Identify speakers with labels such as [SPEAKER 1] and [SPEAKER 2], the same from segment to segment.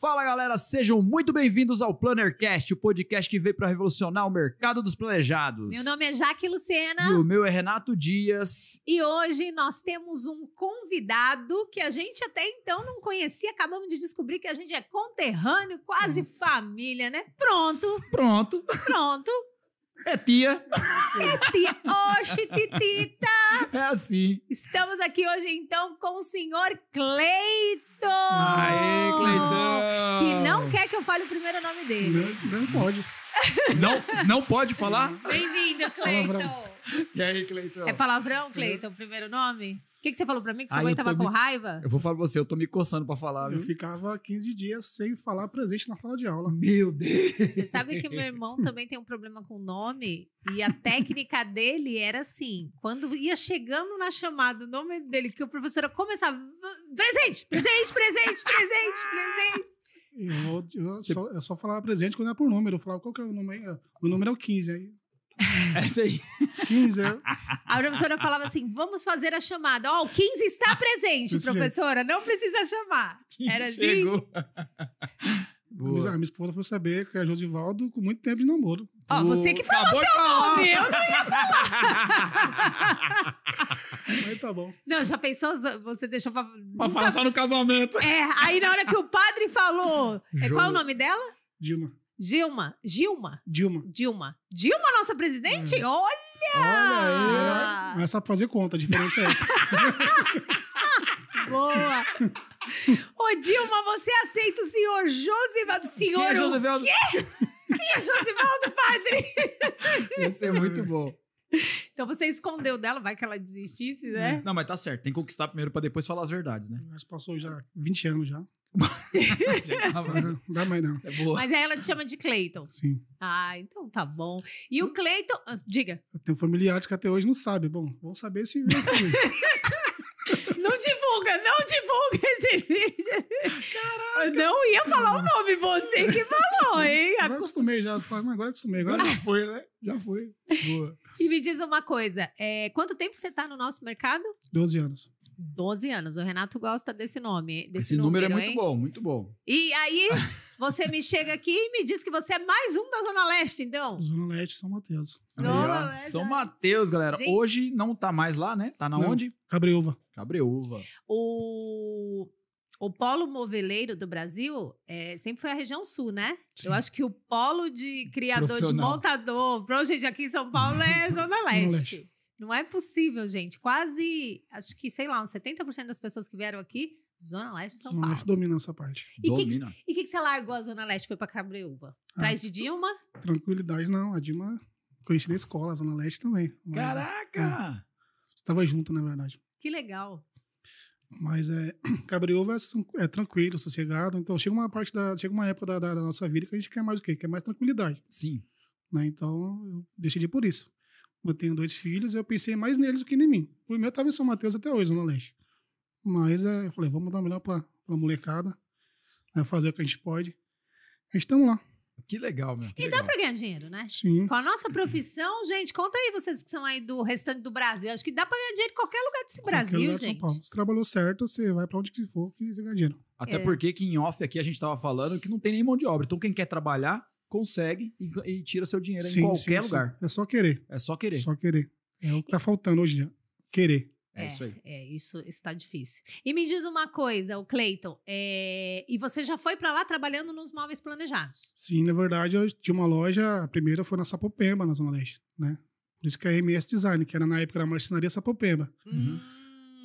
[SPEAKER 1] Fala galera, sejam muito bem-vindos ao Plannercast, o podcast que veio para revolucionar o mercado dos planejados. Meu nome
[SPEAKER 2] é Jaque Lucena. E o meu é
[SPEAKER 1] Renato Dias.
[SPEAKER 2] E hoje nós temos um convidado que a gente até então não conhecia, acabamos de descobrir que a gente é conterrâneo, quase hum. família, né? Pronto. Pronto. Pronto. É tia. É tia. Oxe, titita. É assim. Estamos aqui hoje, então, com o senhor Cleiton. Aê, Cleiton. Que não quer que eu fale o primeiro nome dele.
[SPEAKER 1] Não, não pode. não, não pode falar?
[SPEAKER 2] Bem-vindo, Cleiton.
[SPEAKER 1] E aí, Cleiton? É palavrão, Cleiton,
[SPEAKER 2] o primeiro nome? O que, que você falou pra mim? Que sua Aí ah, mãe tava com me- raiva?
[SPEAKER 1] Eu vou falar pra você, eu tô me coçando pra falar,
[SPEAKER 2] Eu viu?
[SPEAKER 3] ficava 15 dias sem falar presente na sala de aula. Meu Deus! Você sabe que meu
[SPEAKER 2] irmão também tem um problema com o nome e a técnica dele era assim, quando ia chegando na chamada o nome dele, que o professor começava presente, presente, presente, presente, presente.
[SPEAKER 3] Eu, eu Você- só, eu só falava presente quando era é por número. Eu falava, qual que é o número? aí? Ah, o número é o 15. Aí essa é aí. 15. Né? A professora falava assim:
[SPEAKER 2] vamos fazer a chamada. Ó, oh, o 15 está presente, professora, não precisa chamar. Era assim.
[SPEAKER 3] Boa. A minha esposa foi saber que é Josivaldo com muito tempo de namoro. Ó, oh, você que falou Acabou seu nome, eu não ia falar.
[SPEAKER 2] aí tá bom. Não, já pensou? Você deixou pra. Pra falar só no casamento. É, aí na hora que o padre falou. Jogo. É qual é o nome dela? Dilma. Dilma. Dilma. Dilma. Dilma. Dilma, nossa presidente? É. Olha! Olha aí. Mas é sabe fazer
[SPEAKER 3] conta, a diferença é essa.
[SPEAKER 2] Boa! Ô, Dilma, você aceita o senhor Josivaldo? Senhor Quem é Josivaldo? Quê? Quem é Josivaldo,
[SPEAKER 1] padre? Isso é muito bom.
[SPEAKER 2] Então você escondeu dela, vai que ela desistisse, né? É.
[SPEAKER 1] Não, mas tá certo. Tem que conquistar primeiro para depois falar as verdades, né? Mas passou já 20 anos já. Né?
[SPEAKER 3] não dá mais não. É boa. Mas
[SPEAKER 2] aí ela te chama de Cleiton. Sim. Ah, então tá bom. E o Cleiton... Ah, diga.
[SPEAKER 3] Eu tenho familiares que até hoje não sabe. Bom, vão saber se...
[SPEAKER 2] não divulga, não divulga esse vídeo.
[SPEAKER 3] Caraca. Eu não ia falar o nome, você que falou, hein? Agora acostumei já, mas agora acostumei. Agora já foi, né? Já foi.
[SPEAKER 2] Boa. E me diz uma coisa, é, quanto tempo você está no nosso mercado? 12 anos. 12 anos. O Renato gosta desse nome. Desse Esse número, é número é
[SPEAKER 3] muito hein? bom, muito bom.
[SPEAKER 2] E aí, você me chega aqui e me diz que você é mais um da Zona Leste, então?
[SPEAKER 1] Zona Leste, São Mateus. Zona Leste. São Mateus, galera. Gente. Hoje não tá mais lá, né? Tá na não. onde? Cabreúva. Cabreúva.
[SPEAKER 2] O... O polo moveleiro do Brasil é, sempre foi a região sul, né? Sim. Eu acho que o polo de criador de montador, gente aqui em São Paulo é Zona Leste. Não é possível, gente. Quase, acho que, sei lá, uns 70% das pessoas que vieram aqui, Zona Leste de São Zona Leste domina
[SPEAKER 3] essa parte. E o que,
[SPEAKER 2] que, que você largou a Zona Leste e foi pra Cabreúva? Ah, Atrás ah, de Dilma?
[SPEAKER 3] Tranquilidade, não. A Dilma conheci da escola, a Zona Leste também. Mas, Caraca! É, estava junto, na verdade.
[SPEAKER 2] Que legal.
[SPEAKER 3] Mas é, Cabreúva é, é tranquilo, sossegado. Então chega uma parte da. Chega uma época da, da, da nossa vida que a gente quer mais o quê? Quer mais tranquilidade. Sim. Né? Então eu decidi por isso. Eu tenho dois filhos, eu pensei mais neles do que em mim. O meu estava em São Mateus até hoje, no Leste. Mas é, eu falei, vamos dar o melhor para a molecada, né, fazer o que a gente pode. Estamos lá. Que
[SPEAKER 1] legal, meu. Que e legal. dá para ganhar
[SPEAKER 2] dinheiro, né? Sim. Com a nossa profissão, gente, conta aí vocês que são aí do restante do Brasil. Acho que dá para ganhar dinheiro em qualquer lugar desse qualquer Brasil, lugar de gente. Paulo.
[SPEAKER 3] Se trabalhou certo, você vai para onde que for que você ganha dinheiro. Até é.
[SPEAKER 2] porque
[SPEAKER 1] que em off aqui a gente estava falando que não tem nem mão de obra. Então quem quer trabalhar consegue e, e
[SPEAKER 3] tira seu dinheiro sim, em qualquer sim, lugar. Sim. É só querer. É só querer. Só querer. É o que tá faltando hoje. Querer. É, é, isso aí.
[SPEAKER 2] É, isso está difícil. E me diz uma coisa, o Cleiton, é... e você já foi para lá trabalhando nos móveis planejados?
[SPEAKER 3] Sim, na verdade, eu tinha uma loja, a primeira foi na Sapopemba, na Zona Leste, né? Por isso que é MS Design, que era na época da marcenaria Sapopemba. Uhum. Hum.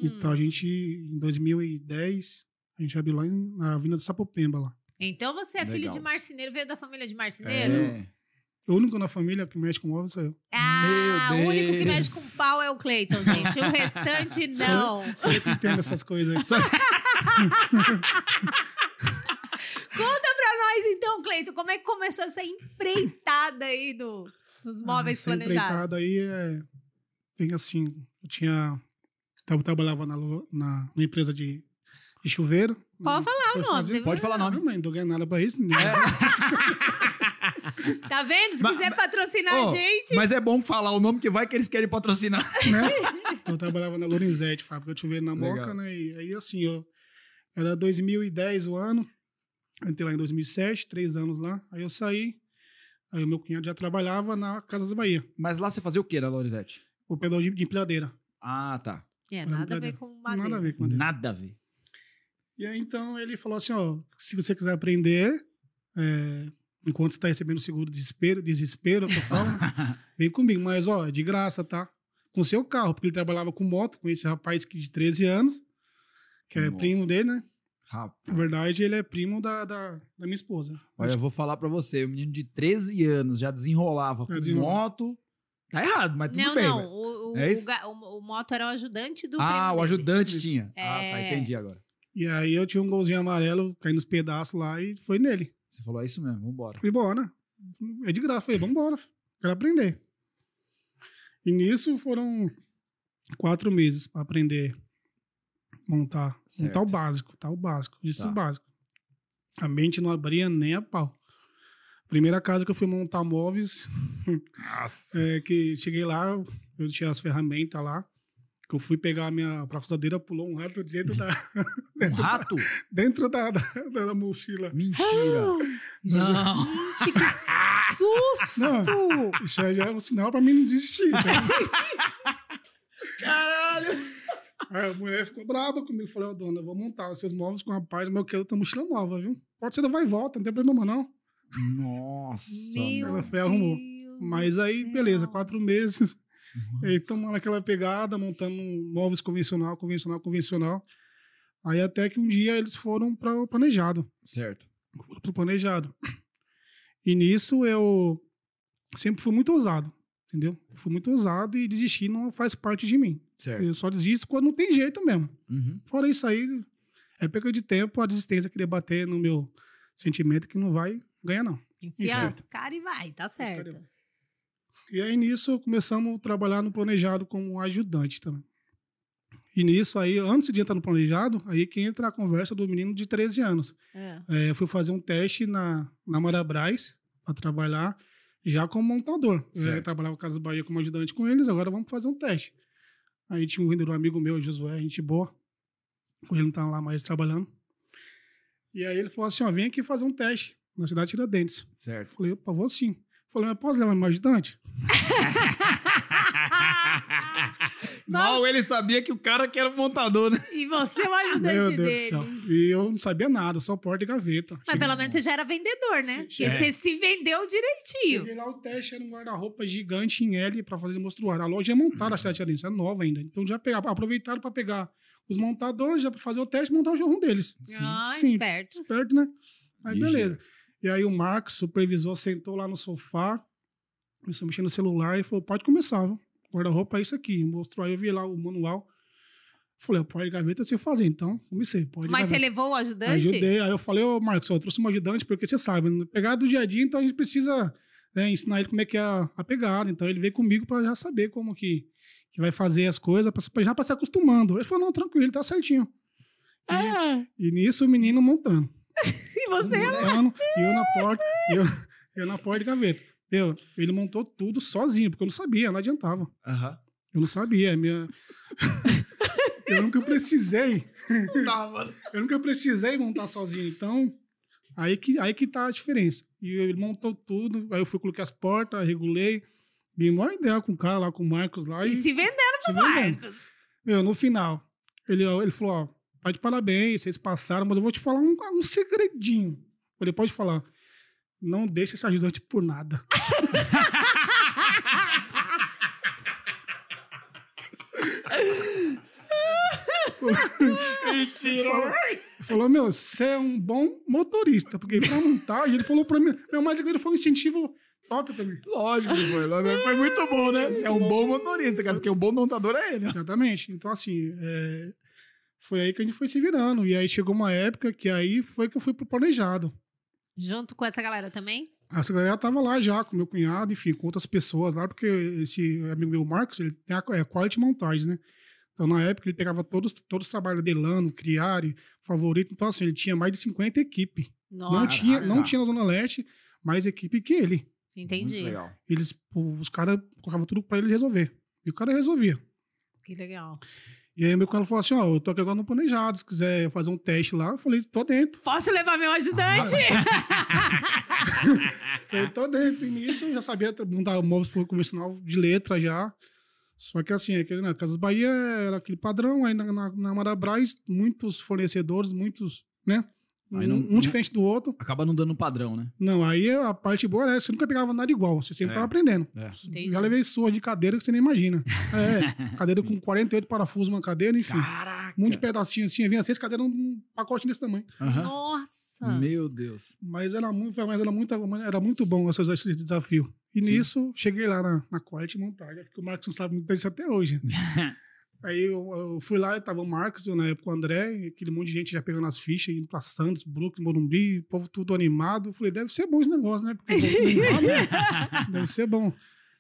[SPEAKER 3] Então a gente, em 2010, a gente abriu lá na Avenida do Sapopemba lá.
[SPEAKER 2] Então você é Legal. filho de marceneiro, veio da família de marceneiro? É.
[SPEAKER 3] O único na família que mexe com móvel sou eu. Ah, o único que mexe com
[SPEAKER 2] pau é o Cleiton, gente. O restante, não. eu, eu que entendo essas
[SPEAKER 3] coisas. Conta
[SPEAKER 2] pra nós, então, Cleiton, como é que começou essa empreitada aí do, dos ah, móveis ah, planejados? Essa empreitada aí
[SPEAKER 3] é bem assim, eu tinha... Eu trabalhava na, na, na empresa de, de chuveiro,
[SPEAKER 2] Pode falar o nome. Fazer,
[SPEAKER 3] pode falar o nome. Não, não ganha nada pra isso. Né? É.
[SPEAKER 2] tá vendo? Se mas, quiser patrocinar oh, a gente. Mas
[SPEAKER 3] é bom falar o nome, que vai que eles querem patrocinar. Né? eu trabalhava na Lorenzetti, fábrica eu tive na Moca, né? E aí, assim, ó. Era 2010 o ano. entrei lá em 2007, três anos lá. Aí eu saí. Aí o meu cunhado já trabalhava na Casas Bahia. Mas lá você fazia o que na Lorenzetti? O pedal de empilhadeira. Ah, tá. É, nada a ver com madeira. Nada a ver com madeira. Nada a ver. E aí, então, ele falou assim, ó, se você quiser aprender, é, enquanto você está recebendo seguro desespero, desespero, eu vem comigo. Mas, ó, é de graça, tá? Com seu carro, porque ele trabalhava com moto, com esse rapaz que é de 13 anos, que é Nossa. é primo dele, né? Rapaz. Na verdade, ele é primo da, da, da minha esposa. Olha, eu
[SPEAKER 1] vou falar para você, o menino de 13 anos já
[SPEAKER 3] desenrolava com moto, Tá errado, mas tudo não, bem. Não, não.
[SPEAKER 2] O, é o, o, o, moto era o ajudante do. Ah, o dele. ajudante
[SPEAKER 3] tinha. É... Ah, tá, é. entendi agora. E aí eu tinha um golzinho amarelo, caindo nos pedaços lá e foi nele. Você falou, é isso mesmo, vambora. Falei, bora. É de graça. Falei, vambora, quero aprender. E nisso foram quatro meses para aprender montar, certo. montar o básico, tá? O básico, isso tá. é o básico. A mente não abria nem a pau. Primeira casa que eu fui montar móveis, Nossa. É, que cheguei lá, eu tinha as ferramentas lá, que eu fui pegar a minha parafusadeira, pulou um rato dentro da. dentro um rato? Da, dentro da, da, da, mochila. Mentira! Ah, não. Gente, que susto! Não, isso já é um sinal pra mim não desistir. Tá? Caralho! Aí a mulher ficou brava comigo. Falei, ó, oh, dona, eu vou montar os seus móveis com o rapaz, mas eu quero ter mochila nova, viu? Pode ser da vai e volta, não tem problema, não. Nossa! Meu Ela foi, arrumou. Deus mas aí, beleza, quatro meses. Uhum. Então, aquela pegada, montando móveis convencional, convencional, convencional. Aí até que um dia eles foram para o planejado. Certo. Para o planejado. E nisso eu sempre fui muito ousado, entendeu? Eu fui muito ousado e desistir não faz parte de mim. Certo. Eu só desisto quando não tem jeito mesmo. Uhum. Fora isso aí, é perca de tempo a desistência querer bater no meu sentimento que não vai ganhar, não. Enfiar os
[SPEAKER 2] caras e vai, tá certo.
[SPEAKER 3] E aí nisso começamos a trabalhar no planejado como ajudante também. E nisso aí, antes de entrar no planejado, aí que entra a conversa do menino de 13 anos. É. É, eu fui fazer um teste na, na Marabras para trabalhar já como montador. É, trabalhava com Casa Bahia como ajudante com eles, agora vamos fazer um teste. Aí tinha um vendedor amigo meu, Josué, gente boa. Ele não tá lá mais trabalhando. E aí ele falou assim, ó, vem aqui fazer um teste na cidade de Tiradentes. Certo. Falei, opa, vou sim. Falei, mas posso levar meu ajudante? Mal ele sabia que o cara que era montador, né? E você é o ajudante Meu Deus dele. do céu. E eu não sabia nada, só porta e gaveta. Mas
[SPEAKER 2] Cheguei pelo menos você já era vendedor, né? Porque é. você se vendeu direitinho. Cheguei lá, o
[SPEAKER 3] teste era um guarda-roupa gigante em L para fazer mostruário. A loja é montada, a cidade é nova ainda. Então já pegava, aproveitaram para pegar os montadores, já para fazer o teste e montar o jogo deles. Sim. Ah, Sim. Esperto, né? Aí beleza. E aí o Max, supervisor, sentou lá no sofá, começou a mexer no celular e falou: pode começar, guarda-roupa é isso aqui. Mostrou aí, eu vi lá o manual. Falei, pode gaveta você fazer, então comecei. Pode Mas gaveta. você
[SPEAKER 2] levou o ajudante? Ajudei.
[SPEAKER 3] Aí eu falei, ô Marcos, eu trouxe um ajudante, porque você sabe, né? pegar do dia a dia, então a gente precisa né, ensinar ele como é que é a, pegada. Então ele veio comigo para já saber como que, que vai fazer as coisas, pra, já para se acostumando. Ele falou, não, tranquilo, tá certinho. E, ah. e nisso o menino montando. você é eu, lá. E eu, na porta, eu, eu na porta de gaveta. Eu, ele montou tudo sozinho, porque eu não sabia, não adiantava. Uhum. Eu não sabia, é minha... eu nunca precisei. Tá, eu nunca precisei montar sozinho, então... Aí que, aí que tá a diferença. E ele montou tudo, aí eu fui colocar as portas, regulei. Vim uma ideia com o cara lá, com o Marcos lá. E, e se vendendo pro se Marcos. Vendendo. Meu, no final, ele, ele falou, ó, tá de parabéns, vocês passaram, mas eu vou te falar um, um segredinho. Ele pode falar. Não deixa esse ajudante por nada. Mentira. Ele falou, meu, você é um bom motorista. Porque pra montar, ele falou pra mim... Meu, mas ele foi um incentivo top pra mim. Lógico, foi. Foi muito bom, né? Você é um bom motorista, cara. Porque o um bom montador é ele. Né? Exatamente. Então, assim... É... Foi aí que a gente foi se virando. E aí chegou uma época que aí foi que eu fui pro planejado.
[SPEAKER 2] Junto com essa galera também?
[SPEAKER 3] Essa galera tava lá já, com meu cunhado, enfim, com outras pessoas lá, porque esse amigo meu, Marcos, ele tem a é, quality montagem, né? Então, na época, ele pegava todos, todos os trabalhos de Lano, Criari, Favorito. Então, assim, ele tinha mais de 50 equipes.
[SPEAKER 2] Nossa. Não tinha, não tinha
[SPEAKER 3] na Zona Leste mais equipe que ele.
[SPEAKER 2] Entendi. Muito legal.
[SPEAKER 3] Eles, os caras colocavam tudo para ele resolver. E o cara resolvia. Que legal. E aí meu cara falou assim, ó, oh, eu tô aqui agora no planejado, se quiser fazer um teste lá, eu falei, tô dentro. Posso
[SPEAKER 2] levar meu ajudante?
[SPEAKER 3] falei, tô dentro. E nisso eu já sabia montar móveis por convencional de letra já. Só que assim, aquele, na né, Casas Bahia era aquele padrão, aí na, na, na Marabras, muitos fornecedores, muitos, né? Aí não, um não, diferente do outro. Acaba não dando um padrão, né? Não, aí a parte boa é você nunca pegava nada igual, você sempre é. tava aprendendo. É. Já levei surra de cadeira que você nem imagina. É, cadeira com 48 parafusos uma cadeira, enfim. Caraca! Muito pedacinho assim, vinha seis cadeiras um pacote desse tamanho. Nossa! Meu Deus! Mas era muito, mas era muito, era muito bom esses, desafios. E Sim. nisso, cheguei lá na, na quarta montagem, que o Marcos não sabe muito disso até hoje. Aí eu, eu fui lá, tava o Marcos, eu, na época o André, aquele monte de gente já pegando as fichas, indo pra Santos, Brooklyn, Morumbi, o povo tudo animado. Eu falei, deve ser bom esse negócio, né? Porque animado, né? deve ser bom.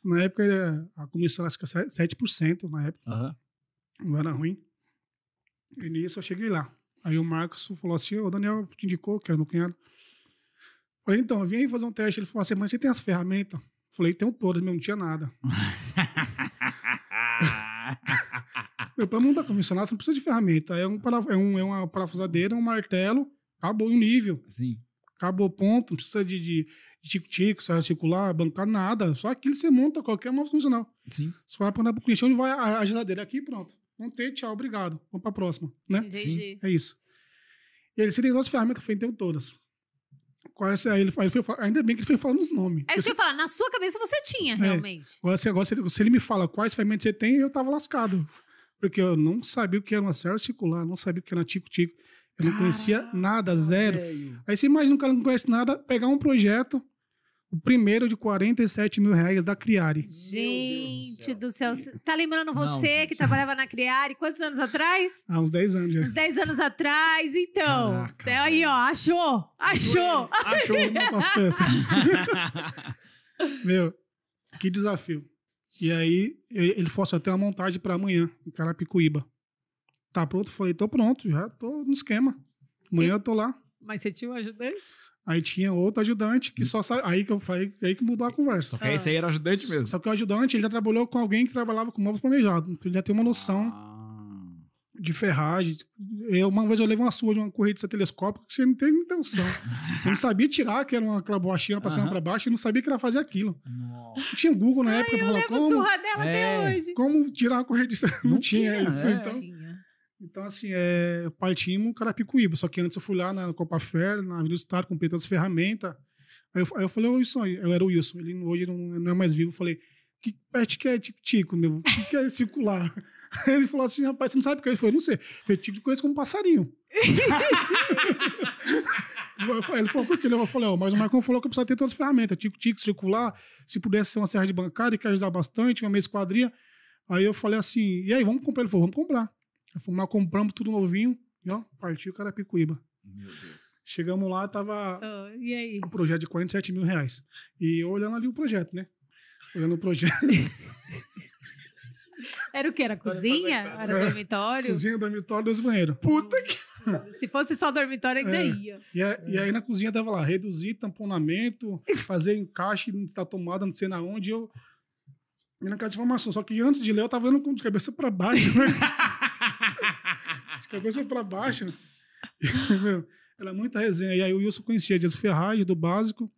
[SPEAKER 3] Na época é, a comissão acho que 7% na época. Uhum. Não era ruim. E nisso eu cheguei lá. Aí o Marcos falou assim: o Daniel te indicou, que era meu cunhado. Falei, então, eu vim aí fazer um teste. Ele falou assim, mas você tem as ferramentas? Falei, tenho todas, mas não tinha nada. Para montar convencional, você não precisa de ferramenta. É, um, é, um, é uma parafusadeira, um martelo, acabou o nível. Sim. Acabou o ponto, não precisa de, de, de tico-tico, circular, bancar, nada. Só aquilo você monta qualquer móvel convencional. Sim. Você vai para o lixão onde vai a, a geladeira aqui pronto. Montei, tchau, obrigado. Vamos para a próxima, né? Entendi. Sim. É isso. E ele, você tem duas ferramentas, eu falei, tenho todas. Quais, é? ele, ele foi, ainda bem que ele foi falando os nomes. É isso que
[SPEAKER 2] eu falar, na sua cabeça você tinha, é, realmente.
[SPEAKER 3] Agora, se, agora, se, ele me fala quais ferramentas você tem, eu tava lascado porque eu não sabia o que era uma série circular, não sabia o que era tico-tico. Eu não conhecia nada, zero. Aí você imagina um cara que não conhece nada, pegar um projeto, o primeiro de 47 mil reais da Criari.
[SPEAKER 2] Gente do céu. do Tá lembrando você não, que trabalhava na Criari quantos anos atrás?
[SPEAKER 3] Há ah, uns 10 anos já. Uns
[SPEAKER 2] 10 anos atrás, então. Caraca, é aí, ó,
[SPEAKER 3] achou! Achou! Achou uma peças. Meu, que desafio. E aí ele fosse até uma montagem para amanhã, em Carapicuíba. Tá pronto? Falei, tô pronto, já tô no esquema. Amanhã e... eu tô lá. Mas você tinha um ajudante? Aí tinha outro ajudante que hum. só sa... aí que eu falei, aí que mudou a conversa. Só que ah. esse aí era ajudante mesmo. Só que o ajudante ele já trabalhou com alguém que trabalhava com móveis planejados. Então ele já tem uma noção. Ah de ferragem. Eu, é, uma vez eu levei uma sua de uma corretiça telescópica que você não tem intenção. eu não sabia tirar, que era uma clabochinha pra cima uhum. pra baixo, e não sabia que ela fazia aquilo. Nossa. Não tinha Google na Ai, época para falar como... surra dela é. até hoje. Como tirar uma corretiça? Não, tinha, isso, é. então... Então, assim, é, partimos Carapicuíba. Só que antes eu fui lá na Copa Fer, na Avenida do comprei todas as ferramentas. Aí eu, aí eu falei, ô Wilson, eu era o Wilson, ele hoje não, não é mais vivo. Eu falei, que pet que é tipo tico, meu? O que, que é circular? Ele falou assim, rapaz, você não sabe o que Ele falou, não sei. Eu falei, te como como passarinho. ele falou, por quê? Eu falei, mas o Marcão falou que eu precisava ter todas as ferramentas. Tico-tico, circular, se pudesse ser uma serra de bancada, que ajudar bastante, uma mesa quadrinha. Aí eu falei assim, e aí, vamos comprar? Ele falou, vamos comprar. Eu falei, mas compramos tudo novinho. E ó, partiu o Carapicuíba. Meu Deus. Chegamos lá, tava oh, e aí? um projeto de 47 mil reais. E olhando ali o projeto, né? Olhando o projeto.
[SPEAKER 2] Era o que? Era cozinha? Era dormitório? É,
[SPEAKER 3] cozinha, dormitório, dois banheiros. Puta que. Se fosse só dormitório, ainda é. ia. E, a, é. e, aí na cozinha tava lá, reduzir tamponamento, fazer encaixe da tomada, não sei na onde. Eu. E na casa de formação. Só que antes de ler, eu tava indo de cabeça pra baixo, né? de cabeça pra baixo. Era muita resenha. E aí o Wilson conhecia Jesus Ferraz, do básico.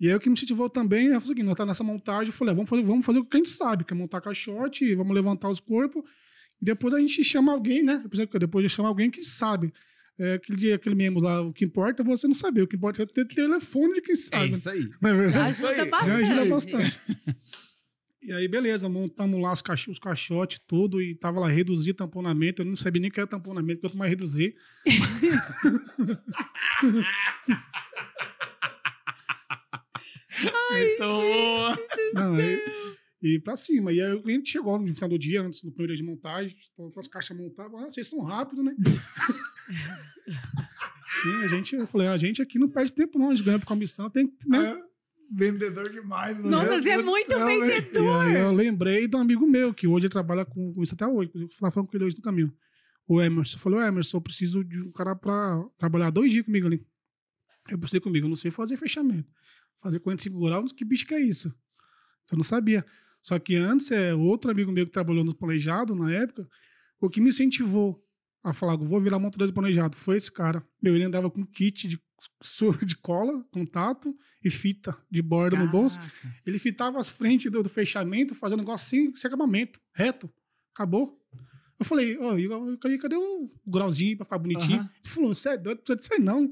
[SPEAKER 3] E aí o que me incentivou também é o seguinte, nós tá nessa montagem, eu falei, ah, vamos fazer, vamos fazer o que a gente sabe, que é montar caixote, vamos levantar os corpos, e depois a gente chama alguém, né? Depois eu chamo alguém que sabe. É, aquele dia, aquele memo lá, o que importa é você não saber, o que importa é ter telefone de quem é sabe. É isso aí. Mas, é Já ajuda aí. bastante. Já ajuda bastante. e aí, beleza, montamos lá os, cach os caixotes, tudo, e tava lá, reduzir tamponamento, eu não sabia nem o que era tamponamento, quanto mais reduzir. Ai, então. não, e, e pra cima. E aí o cliente chegou no final do dia, antes do primeiro dia de montagem, com então as caixas montadas, ah, vocês são rápidos, né? Sim, a gente, eu falei, ah, a gente aqui não perde tempo, não, a gente ganha por comissão, tem que. Né? É vendedor demais. Nossa, você é muito céu, né? vendedor. Aí, eu lembrei de um amigo meu, que hoje trabalha com, isso até hoje. Eu falava falando com ele hoje no caminho. O Emerson falou: Emerson, eu preciso de um cara para trabalhar dois dias comigo ali. Eu pensei comigo, eu não sei fazer fechamento. Fazer 45 graus, que bicho que é isso? Eu não sabia. Só que antes, é, outro amigo meu que trabalhou no planejado na época, o que me incentivou a falar, vou virar montador de planejado, foi esse cara. Meu, ele andava com kit de, de cola, contato e fita de borda no bolso. Ele fitava as frentes do, do fechamento, fazendo negócio sem, assim, sem acabamento, reto. Acabou. Eu falei, ô, oh, cadê o grauzinho pra ficar bonitinho? Uhum. Ele falou, você é doido, não precisa disso aí não.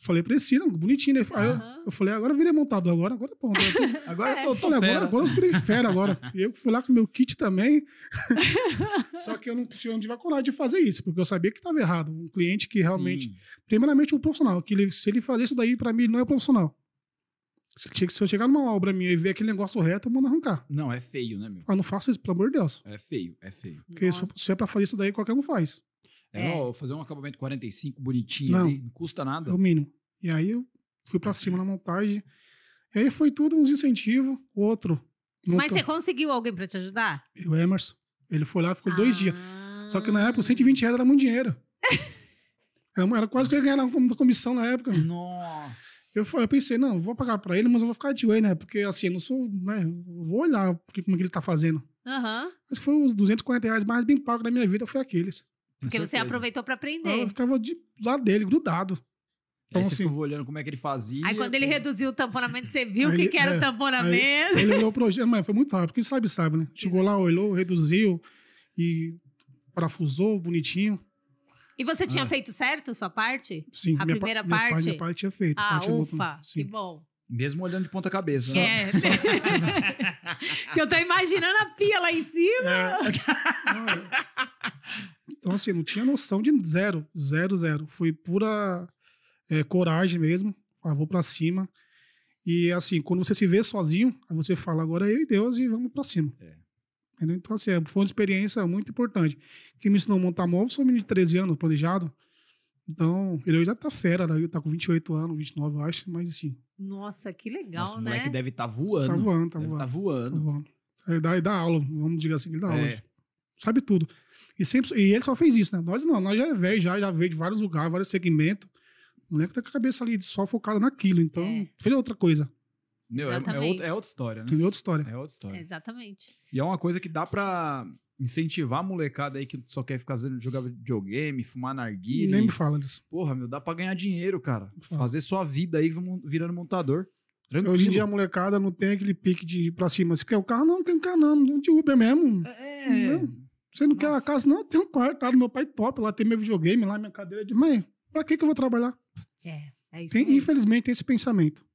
[SPEAKER 3] Falei precisa, bonitinho, né? Aí uhum. eu, eu, falei, agora eu virei montador, agora, agora pô. Agora é. eu tô, tô falei, agora, agora eu virei fera agora. E eu fui lá com meu kit também. Só que eu não tinha onde coragem de fazer isso, porque eu sabia que estava errado. Um cliente que realmente. Sim. Primeiramente, um profissional, que ele, se ele fazer isso daí, pra mim, não é profissional. Se eu chegar numa obra minha e ver aquele negócio reto, eu mando arrancar.
[SPEAKER 1] Não, é feio, né, meu?
[SPEAKER 3] Ah, não faça isso, pelo amor de Deus.
[SPEAKER 1] É feio, é feio. Porque Nossa.
[SPEAKER 3] se, é pra fazer isso daí, qualquer um faz. É, é, ó,
[SPEAKER 1] fazer um acabamento 45 bonitinho não, ali, não custa
[SPEAKER 3] nada. É o mínimo. E aí eu fui para cima na montagem. E aí foi tudo uns incentivos, outro. Mas você
[SPEAKER 2] conseguiu alguém para te ajudar?
[SPEAKER 3] O Emerson. Ele foi lá, ficou ah. dois dias. Ah. Só que na época, 120 reais era muito dinheiro. era, era quase que eu ganhava comissão na época. Nossa. Eu, eu, pensei, não, vou pagar pra ele, mas eu vou ficar de way, né? Porque assim, eu não sou, né? Vou olhar porque, como é que ele tá fazendo. Uhum. Acho que foi os 240 reais mais bem pagos da minha vida, foi aqueles. Porque você aproveitou
[SPEAKER 2] para aprender. Eu
[SPEAKER 3] ficava de, lá dele, grudado. Então, aí você assim,
[SPEAKER 1] ficou olhando como é que ele fazia. Aí quando
[SPEAKER 2] ele como... reduziu o tamponamento, você viu o que, que era é, o tamponamento. ele olhou o
[SPEAKER 3] projeto, mas foi muito rápido. Quem sabe, sabe, né? Chegou lá, olhou, reduziu e parafusou bonitinho.
[SPEAKER 2] E você tinha ah. feito certo sua parte? Sim. A primeira pa parte? Minha, minha parte tinha feito. Ah, parte é ufa, que bom.
[SPEAKER 1] Mesmo olhando de ponta cabeça. é. Né? Só... que eu tô
[SPEAKER 2] imaginando a pia lá em cima. É.
[SPEAKER 3] é. Então, assim, não tinha noção de zero, zero, zero. Foi pura é, coragem mesmo. Ah, vou pra cima. E, assim, quando você se vê sozinho, aí você fala, agora é eu e Deus e vamos pra cima. É. Então, assim, é, foi uma experiência muito importante. Quem me ensinou a montar móvel sou um menino de 13 anos, planejado. Então, ele hoje já tá fera, né? ele tá com 28 anos, 29, eu acho, mas assim.
[SPEAKER 2] Nossa, que legal, Nossa, o né? O moleque deve estar tá voando.
[SPEAKER 1] Tá voando, tá deve tá
[SPEAKER 3] voando. Tá voando. Tá voando. dá, dá aula, vamos dizer assim, ele dá é. aula sabe tudo. E, sempre, e ele só fez isso, né? Nós não, nós já é velho, já, já veio de vários lugares, vários segmentos. O moleque tá com a cabeça ali só focada naquilo, então é. fez outra coisa. Meu, é, é, outra, é, outra, história, né? É outra história. É outra
[SPEAKER 1] história.
[SPEAKER 2] Exatamente.
[SPEAKER 1] E é uma coisa que dá pra incentivar a molecada aí que só quer ficar fazendo jogar videogame, fumar narguilha. Nem me fala disso. Porra, meu, dá pra ganhar
[SPEAKER 3] dinheiro, cara. Fazer sua vida aí virando montador. Tranquilo. Hoje em dia a molecada não tem aquele pique de ir pra cima. Se quer o carro, não, tem um carro não. De Uber mesmo. É. Não. Você não Nossa. quer uma casa? Não, tem um quarto lá do meu pai é top, lá tem meu videogame, lá minha cadeira de mãe. Pra que, que eu vou trabalhar? É, é isso. Tem, infelizmente tem esse pensamento.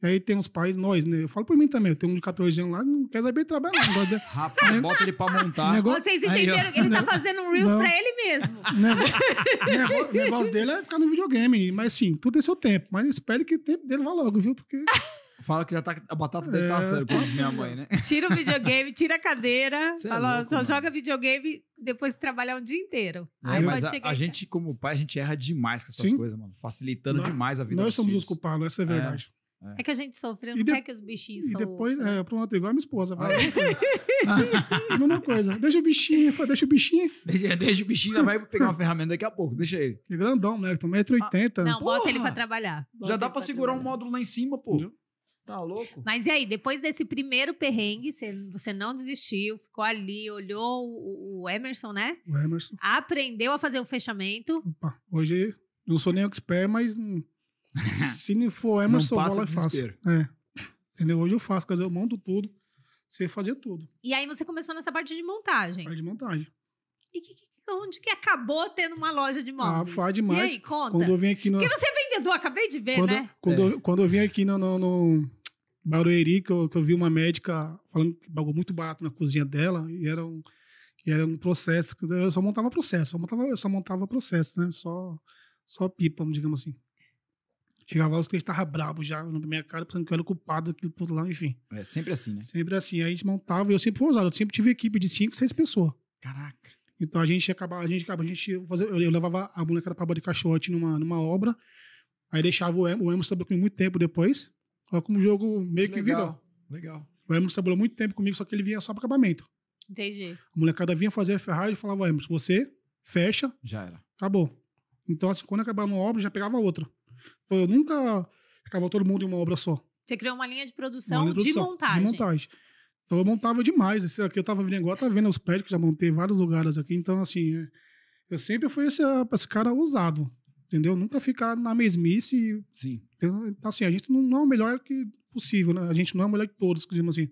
[SPEAKER 3] E aí tem os pais, nós, né? Eu falo por mim também, eu tenho um de 14 anos lá, não quer saber trabalhar. Não de... Rapaz, né? bota ele pra montar. Negócio... Vocês entenderam aí, que ele tá né? fazendo um Reels não. pra ele mesmo. Negócio... negócio dele é ficar no videogame. Mas sim, tudo tem seu tempo. Mas espere que o tempo dele vá logo, viu? Porque. Fala que já tá. A batata dele tá é. assando, como minha mãe, né? Tira o videogame, tira a cadeira. Cê é fala, louco, só mano. joga videogame
[SPEAKER 2] depois de trabalhar um dia inteiro. Aí mas a, a
[SPEAKER 1] gente, como pai, a gente erra demais com essas Sim. coisas, mano.
[SPEAKER 3] Facilitando Não, demais a vida Nós somos filhos. os culpados, essa é, é verdade. É. é. que a gente sofre, não de... quer que os bichinhos E depois, né? é, pronto, igual a minha esposa. Vai, ah. mesma coisa. Deixa o bichinho, deixa o
[SPEAKER 1] bichinho. Deixa, deixa o bichinho, vai pegar uma ferramenta daqui a pouco, deixa ele. É grandão, né? Também é 80. não, Porra. bota ele pra trabalhar. Bota Já dá pra, pra segurar trabalhar. um módulo lá em cima, pô. Entendeu?
[SPEAKER 2] Tá louco? Mas e aí, depois desse primeiro perrengue, você não desistiu, ficou ali, olhou o, Emerson, né? O Emerson. Aprendeu a fazer o fechamento.
[SPEAKER 3] Opa, hoje não sou nem expert, mas se não for Emerson, não bola é fácil. É. Entendeu? Hoje eu faço, quer dizer, eu monto tudo, você fazer tudo.
[SPEAKER 2] E aí você começou nessa parte de montagem. Parte de montagem. E que, que onde que acabou tendo uma loja de ah, móveis? Ah, faz demais. E aí, conta. Quando eu vim aqui no... Porque você é vendedor, acabei de ver, quando, né?
[SPEAKER 3] Quando, é. eu, quando eu vim aqui no, no, no, Barueri, que eu, que eu vi uma médica falando que bagulho muito barato na cozinha dela, e era um, e era um processo, eu só montava processo, só montava, eu só montava processo, né? Só, só pipa, digamos assim. Chegava lá, os clientes estavam bravos já na minha cara, pensando que eu era culpado daquilo tudo lá, enfim. É sempre assim, né? Sempre assim. Aí a gente montava, e eu sempre fui usado, eu sempre tive equipe de cinco, seis pessoas. Caraca. Então a gente acabava, a gente acabava, a gente eu, fazia, eu, eu levava a molecada pra body caixote numa, numa obra, aí deixava o Emo, o Emerson comigo muito tempo depois, Olha como o jogo meio que virou. Legal. O Emerson trabalhou muito tempo comigo, só que ele vinha só para acabamento.
[SPEAKER 2] Entendi. A
[SPEAKER 3] molecada vinha fazer a Ferrari e falava, Emerson, você fecha. Já era. Acabou. Então, assim, quando acabava uma obra, já pegava outra. Então, eu nunca ficava todo mundo em uma obra só.
[SPEAKER 2] Você criou uma linha de produção, linha de, produção de, montagem. De montagem.
[SPEAKER 3] Então, eu montava demais. Esse aqui eu tava vindo agora, tá vendo os pés que já montei em vários lugares aqui. Então, assim, é, eu sempre fui esse, esse cara ousado entendeu? Nunca ficar na mesmice. Sim. Então, assim, a gente não, é o melhor que possível, né? A gente não é o melhor de todos, digamos assim.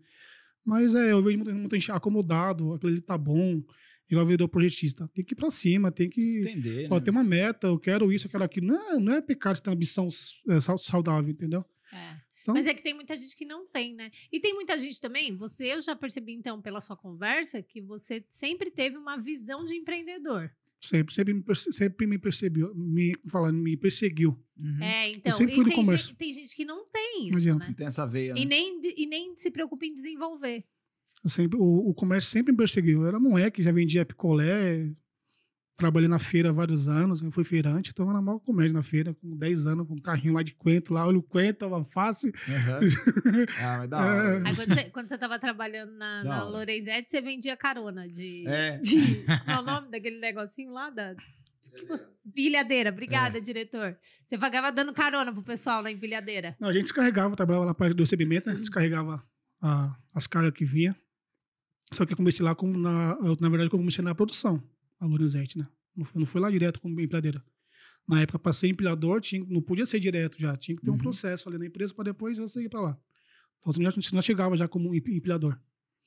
[SPEAKER 3] Mas é, eu vejo muita, gente acomodado, aquele ali tá bom, igual a vida do projetista. Tem que ir pra cima, tem que. Entender. Ó, né? tem uma meta, eu quero isso, eu quero aquilo. Não, é, não é pecado se tem uma ambição é, saudável, entendeu?
[SPEAKER 2] É. Então, Mas é que tem muita gente que não tem, né? E tem muita gente também, você, eu já percebi então pela sua conversa, que você sempre teve uma visão de empreendedor.
[SPEAKER 3] Sempre, sempre, me, sempre me percebeu, me, falando, me perseguiu. Uhum.
[SPEAKER 2] É, então, e tem gente, tem, gente, que não tem isso, não né? tem essa veia. E, né? nem, e nem se preocupa em desenvolver.
[SPEAKER 3] Eu sempre, o, o comércio sempre me perseguiu. Eu era moleque, já vendia picolé, trabalhei na feira vários anos, eu fui feirante, então na mal comércio na feira, com 10 anos, com um carrinho lá de quento, lá, olho quento, alface. Uhum. ah, mas da hora. É. Aí, quando, você,
[SPEAKER 2] quando você tava trabalhando na, da na você vendia carona de...
[SPEAKER 3] É. de qual
[SPEAKER 1] é o
[SPEAKER 2] nome daquele negocinho lá da... É. Você... Bilhadeira, obrigada, é. diretor. Você pagava dando carona pro pessoal na empilhadeira.
[SPEAKER 3] Não, a gente descarregava, trabalhava lá para do recebimento, a né? gente uhum. descarregava a, as cargas que vinha. Só que eu comecei lá, na, na verdade, eu comecei na produção a Lorenzetti, né? Não, eu não fui lá direto como empilhadeira. Na época, passei empilhador, tinha, não podia ser direto já, tinha que ter uhum. um processo ali na empresa para depois eu sair para lá. Então, senão assim, já, não chegava já como empilhador.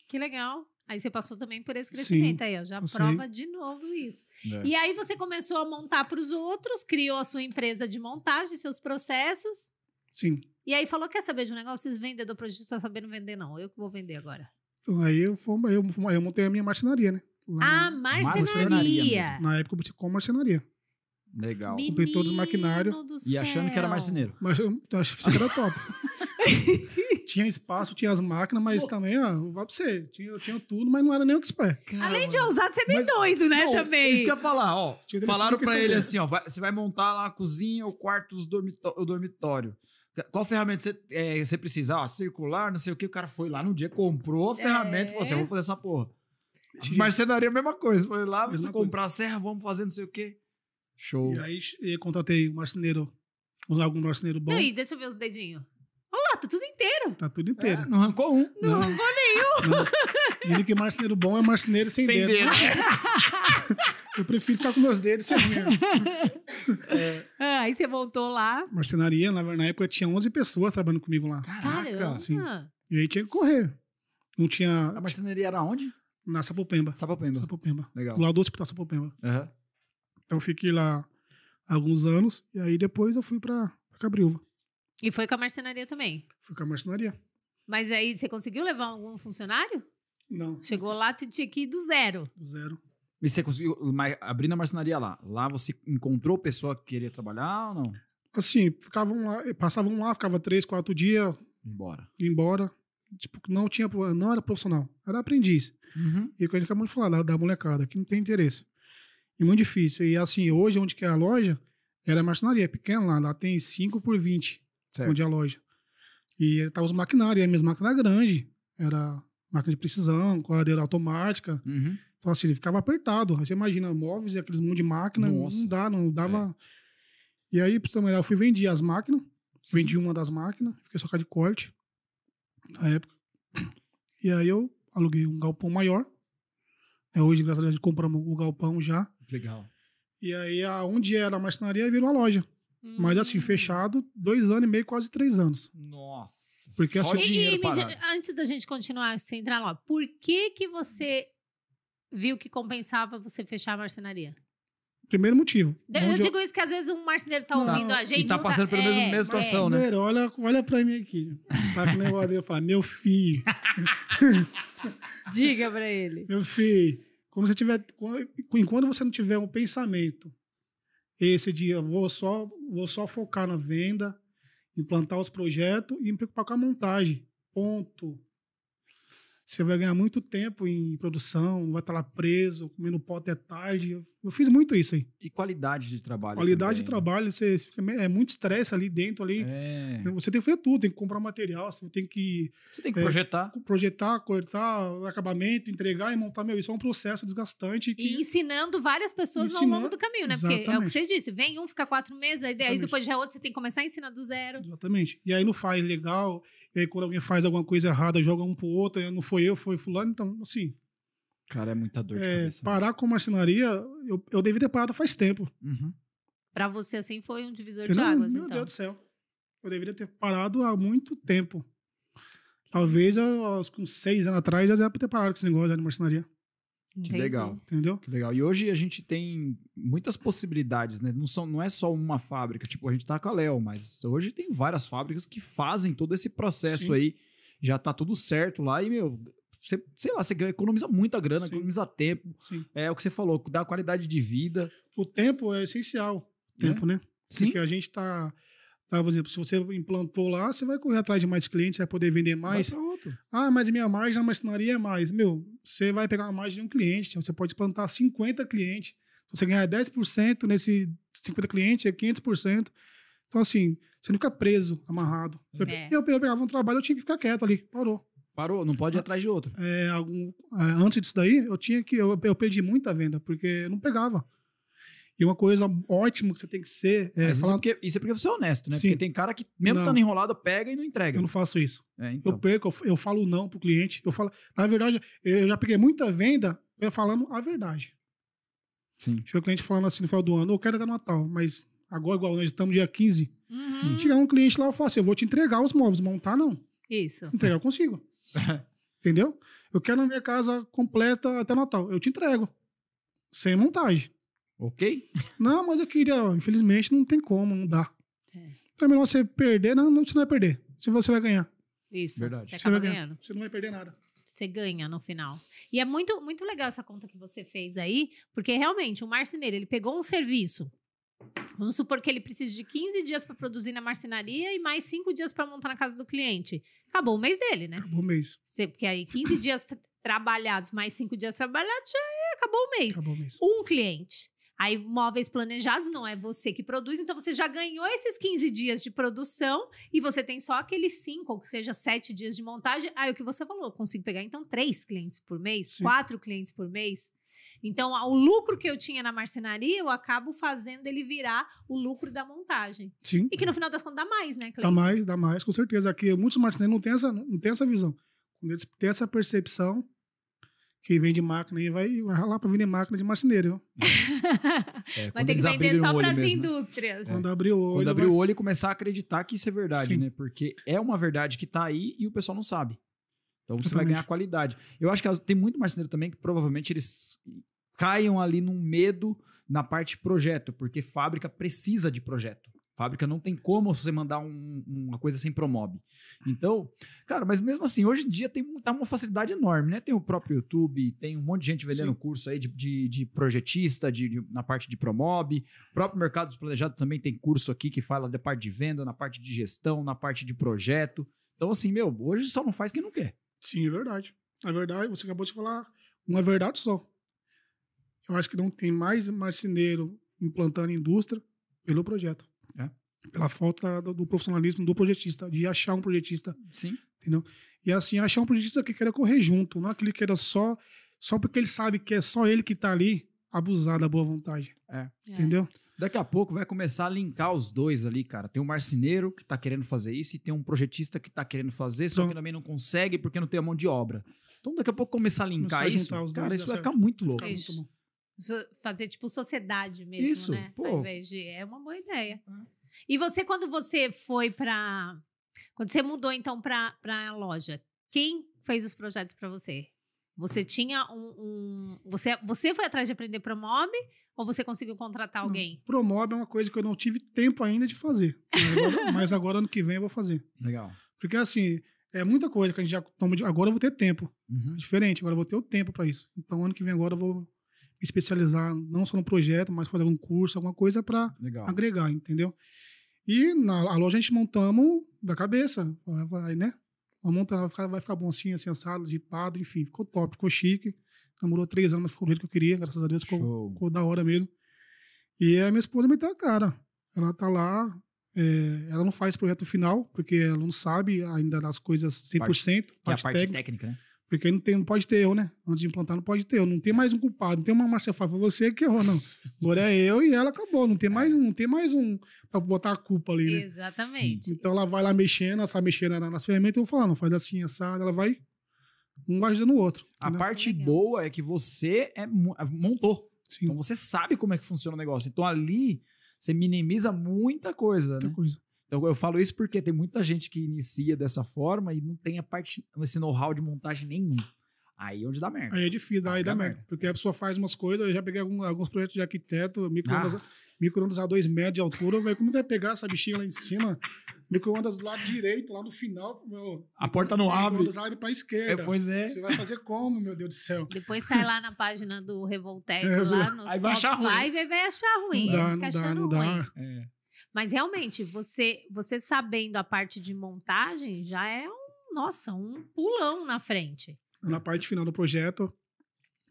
[SPEAKER 2] Que legal. Aí você passou também por esse crescimento Sim, aí, ó, já prova de novo isso. É. E aí você começou a montar para os outros, criou a sua empresa de montagem, seus processos. Sim. E aí falou, quer saber de um negócio? Vocês vendedor projeto está sabendo vender não, eu que vou vender agora.
[SPEAKER 3] Então, aí eu, aí eu, aí eu montei a minha marcenaria, né? Na, ah, marcenaria. na época eu comecei com marcenaria. Legal. Menino Comprei todos os maquinários. E achando que era marceneiro. Mas eu, eu acho que era top. tinha espaço, tinha as máquinas, mas Pô. também, ó, vai pra você. Tinha, tinha tudo, mas não era nem o que espera. Além de ousado, você é bem doido, né, não, também? Isso que eu ia falar, ó. Falaram pra ele assim,
[SPEAKER 1] ó, vai, você vai montar lá a cozinha, o quarto, os dormitó o dormitório. Qual ferramenta você, é, você precisa? Ó, ah, circular, não sei o que. O cara foi lá no dia, comprou a ferramenta é. e falou assim, eu vou é. fazer essa porra. Marcenaria, a mesma coisa. Foi lá, você comprar
[SPEAKER 3] coisa. serra, vamos fazer não sei o quê. Show. E aí eu contratei um marceneiro, algum marceneiro bom. E aí,
[SPEAKER 2] deixa eu ver os dedinhos.
[SPEAKER 3] Olha lá, tá tudo inteiro. Tá tudo inteiro. É, não arrancou um. Não, não. arrancou nenhum. Não. Dizem que marceneiro bom é marceneiro sem, sem dedo. dedo. eu prefiro ficar com meus dedos sem é.
[SPEAKER 2] Ah, aí você voltou lá.
[SPEAKER 3] Marcenaria, na, na época tinha 11 pessoas trabalhando comigo lá. Caraca. Assim. E aí tinha que correr. Não tinha. A marcenaria era onde? Na Sapopemba. Sapopemba. Sapopemba. Legal. Do lado do Hospital Sapopemba. Uhum. Então fiquei lá alguns anos e aí depois eu fui para Cabriúva.
[SPEAKER 2] E foi com a marcenaria também?
[SPEAKER 3] Fui com a marcenaria.
[SPEAKER 2] Mas aí você conseguiu levar algum funcionário? Não. Chegou lá, tu tinha que ir do zero. Do zero.
[SPEAKER 3] E você
[SPEAKER 1] conseguiu, mas abrindo a marcenaria lá, lá você encontrou pessoa que queria trabalhar ou não? Assim,
[SPEAKER 3] ficavam lá, passavam lá, ficava três, quatro dias. Embora. Embora. Tipo, não tinha, não era profissional, era aprendiz. Uhum. E o que a gente acabou de falar da, da molecada, que não tem interesse. E muito difícil. E assim, hoje, onde que é a loja, era marcenaria, é pequena lá, lá tem 5 por 20, certo. onde é a loja. E tava os maquinários, e as minhas máquinas grande, era máquina de precisão, coadeira automática. Uhum. Então, assim, ele ficava apertado. Aí você imagina, móveis e aqueles monte de máquina, Nossa. não dá, não dava. É. E aí, pra também, eu fui vender as máquinas, Sim. vendi uma das máquinas, fiquei só com de corte na época. E aí eu aluguei um galpão maior. É, hoje, graças a Deus, compramos o galpão já. Legal. E aí, onde era a marcenaria, virou a loja. Hum. Mas assim, hum. fechado, dois anos e meio, quase três anos.
[SPEAKER 1] Nossa.
[SPEAKER 2] Porque
[SPEAKER 3] só assim, dinheiro e, parado.
[SPEAKER 2] Antes da gente continuar, você entrar lá, por que que você viu que compensava você fechar a marcenaria?
[SPEAKER 3] Primeiro motivo. Eu, eu digo
[SPEAKER 2] isso que às vezes um marceneiro tá não, ouvindo a gente. E tá, tá
[SPEAKER 3] passando tá, pela é, mesma situação, é. né? Olha, olha pra mim aqui. Tá com o meu fala, meu filho. Diga para ele. Meu filho, quando você tiver, enquanto você não tiver um pensamento, esse dia vou só, vou só focar na venda, implantar os projetos e me preocupar com a montagem. Ponto você vai ganhar muito tempo em produção, vai estar tá lá preso, comendo pó até tarde. Eu fiz muito isso aí. E
[SPEAKER 1] qualidade de trabalho. Qualidade também, de né?
[SPEAKER 3] trabalho, né? você fica, é muito estresse ali dentro ali. É. Você tem que fazer tudo, tem que comprar material, você tem que. Você tem que é, projetar. Projetar, cortar, acabamento, entregar e montar. Meu, isso é um processo desgastante. Que... E ensinando várias pessoas ensinando, ao longo do caminho, né? Exatamente. Porque é o que você
[SPEAKER 2] disse, vem um, fica quatro meses, aí depois já é outro, você tem que começar a ensinar do zero.
[SPEAKER 3] Exatamente. E aí não faz legal. E aí, quando alguém faz alguma coisa errada, joga um pro outro, não foi eu, foi fulano. Então, assim. Cara, é muita dor de é, cabeça. Né? Parar com marcenaria, eu, eu devia ter parado faz tempo. Uhum.
[SPEAKER 2] Pra você, assim, foi um divisor de águas, Meu então. Meu Deus
[SPEAKER 3] do céu. Eu deveria ter parado há muito tempo. Talvez, aos, com seis anos atrás, já era pra ter parado com esse negócio de marcenaria. Que Entendi. legal. Entendeu? Que legal. E
[SPEAKER 1] hoje a gente tem muitas possibilidades, né? Não, são, não é só uma fábrica, tipo, a gente tá com a Léo, mas hoje tem várias fábricas que fazem todo esse processo Sim. aí. Já tá tudo certo lá e, meu, sei lá, você economiza muita grana, Sim. economiza tempo. Sim. É o que você falou,
[SPEAKER 3] dá qualidade de vida. O tempo é essencial. Né? Tempo, é? né? Sim. Porque a gente tá. Tá, por exemplo, se você implantou lá, você vai correr atrás de mais clientes, vai poder vender mais. Ah, mas minha margem na marcenaria é mais. Meu, você vai pegar uma margem de um cliente, então você pode plantar 50 clientes. Se você ganhar 10% nesse 50 clientes, é 500%. Então, assim, você não fica preso, amarrado. É. Eu, eu, pegava um trabalho, eu tinha que ficar quieto ali, parou. Parou, não pode ir atrás de outro. É, algum, é, antes disso daí, eu tinha que. Eu, eu perdi muita venda, porque eu não pegava. E uma coisa ótima que você tem que ser. É, falar... isso, é porque, isso é porque você é honesto, né? Sim. Porque tem cara que, mesmo não. estando enrolado, pega e não entrega. Eu não faço isso. É, então. Eu perco, eu, falo não pro cliente. Eu falo. Na verdade, eu já peguei muita venda é, falando a verdade. Sim. Chega o cliente falando assim no final do ano, eu quero até Natal, mas agora, igual nós estamos dia 15. Uhum. Chegar um cliente lá, eu falo assim: eu vou te entregar os móveis, montar tá não. Isso. Entregar eu consigo. Entendeu? Eu quero a minha casa completa até Natal. Eu te entrego. Sem montagem. Ok? Não, mas eu queria, infelizmente não tem como, não dá. É. Então é melhor você perder, não, não, você não vai perder. Se você vai ganhar. Isso, Verdade. você acaba você ganhando. Ganhar. Você não vai
[SPEAKER 2] perder nada você ganha no final. E é muito, muito legal essa conta que você fez aí, porque realmente o marceneiro, ele pegou um serviço. Vamos supor que ele precise de 15 dias para produzir na marcenaria e mais 5 dias para montar na casa do cliente. Acabou o mês dele, né? Acabou o mês. Você, porque aí 15 dias trabalhados, mais 5 dias trabalhados, já é, acabou o mês. Acabou o mês. Um cliente. Aí, móveis planejados não é você que produz, então você já ganhou esses 15 dias de produção e você tem só aqueles 5, ou que seja, 7 dias de montagem. Aí, o que você falou, eu consigo pegar então 3 clientes por mês, Sim. 4 clientes por mês. Então, o lucro que eu tinha na marcenaria, eu acabo fazendo ele virar o lucro da montagem. Sim. E que no final das contas dá mais, né, Cleiton? Dá mais,
[SPEAKER 3] dá mais, com certeza. Aqui, muitos marceneiros não têm essa, não têm essa visão. Quando eles têm essa percepção, quem vende máquina aí vai, vai ralar para vender máquina de marceneiro. É, vai ter que vender só para as né? indústrias. Quando abrir o olho. Quando abrir vai... o olho e
[SPEAKER 1] começar a acreditar que isso é verdade, Sim. né? Porque é uma verdade que está aí e o pessoal não sabe. Então você vai ganhar qualidade. Eu acho que tem muito marceneiro também que provavelmente eles caiam ali num medo na parte projeto, porque fábrica precisa de projeto fábrica não tem como você mandar um, uma coisa sem Promob. Então, cara, mas mesmo assim, hoje em dia tem tá uma facilidade enorme, né? Tem o próprio YouTube, tem um monte de gente vendendo Sim. curso aí de, de, de projetista, de, de, na parte de Promob. O próprio Mercado Planejado também tem curso aqui que fala da parte de venda, na parte de gestão, na parte de projeto. Então, assim, meu, hoje só não faz quem não quer.
[SPEAKER 3] Sim, é verdade. É verdade, você acabou de falar uma verdade só. Eu acho que não tem mais marceneiro implantando indústria pelo projeto. É. Pela falta do, do, profissionalismo do projetista, de achar um projetista. Sim. Entendeu? E assim, achar um projetista que queira correr junto, não aquele é que era só. Só porque ele sabe que é só ele que está ali, abusar da boa vontade. É. é. Entendeu?
[SPEAKER 1] Daqui a pouco vai começar a linkar os dois ali, cara. Tem um marceneiro que tá querendo fazer isso e tem um projetista que tá querendo fazer, Pronto. só que também não consegue porque não tem a mão de obra. Então daqui a pouco começar a linkar isso, cara, isso vai ficar muito louco. Vai muito
[SPEAKER 2] Fazer, tipo, sociedade mesmo, Isso, né? Pô. Ao invés de... É uma boa ideia. E você, quando você foi para... Quando você mudou, então, para a loja, quem fez os projetos para você? Você tinha um,
[SPEAKER 3] um...
[SPEAKER 2] você, você foi atrás de aprender Promob ou você conseguiu contratar alguém? Não,
[SPEAKER 3] Promob é uma coisa que eu não tive tempo ainda de fazer. Mas agora, mas agora ano que vem, eu vou fazer. Legal. Porque, assim, é muita coisa que a gente já toma. De, agora eu vou ter tempo. Uhum. É diferente, agora eu vou ter o tempo para isso. Então, ano que vem, agora eu vou especializar não só no projeto, mas fazer algum curso, alguma coisa para agregar, entendeu? E na a loja a gente montamos da cabeça, vai, né? Vamos montar, vai ficar, vai ficar bom assim, assim, assado, padre enfim, ficou top, ficou chique. Namorou três anos, ficou o jeito que eu queria, graças a Deus, ficou, ficou, da hora mesmo. E a minha esposa meteu a cara. Ela tá lá, é, ela não faz projeto final, porque ela não sabe ainda das coisas 100%. Parte, parte, a parte técnica, técnica né? Porque aí não, tem, não pode ter eu, né? Antes de implantar, não pode ter eu. Não tem mais um culpado, não tem uma Marcia Fá, foi você que errou, não. Agora é eu e ela acabou. Não tem mais, não tem mais um pra botar a culpa ali, né? Exatamente. Sim. Então ela vai lá mexendo, essa mexendo nas ferramentas, eu vou falando, faz assim, essa. ela vai um ajudando o outro. A né? parte Legal. boa é que você é, é, montou. Sim.
[SPEAKER 1] Então você sabe como é que funciona o negócio. Então ali você minimiza muita coisa, muita né? coisa. Então, eu falo isso porque tem muita gente que inicia dessa forma e não tem a parte, esse know-how de
[SPEAKER 3] montagem nenhum. Aí é onde dá merda. Aí é difícil, aí, aí dá, dá merda. merda. Porque a pessoa faz umas coisas, eu já peguei algum, alguns projetos de arquiteto, micro-ondas ah. micro a 2 metros de altura, velho, como que vai pegar essa bichinha lá em cima? Micro-ondas do lado direito, lá no final, meu, A porta não abre. Micro-ondas abre pra esquerda. É, pois é. Você vai fazer como, meu Deus do céu? Depois
[SPEAKER 2] sai lá na página do Revoltete, é, lá no aí vai achar ruim. Vai, vai achar ruim. Não dá, não dá, não ruim. dá. É. Mas realmente, você, você sabendo a parte de montagem já é um, nossa, um pulão na
[SPEAKER 3] frente. Na parte final do projeto,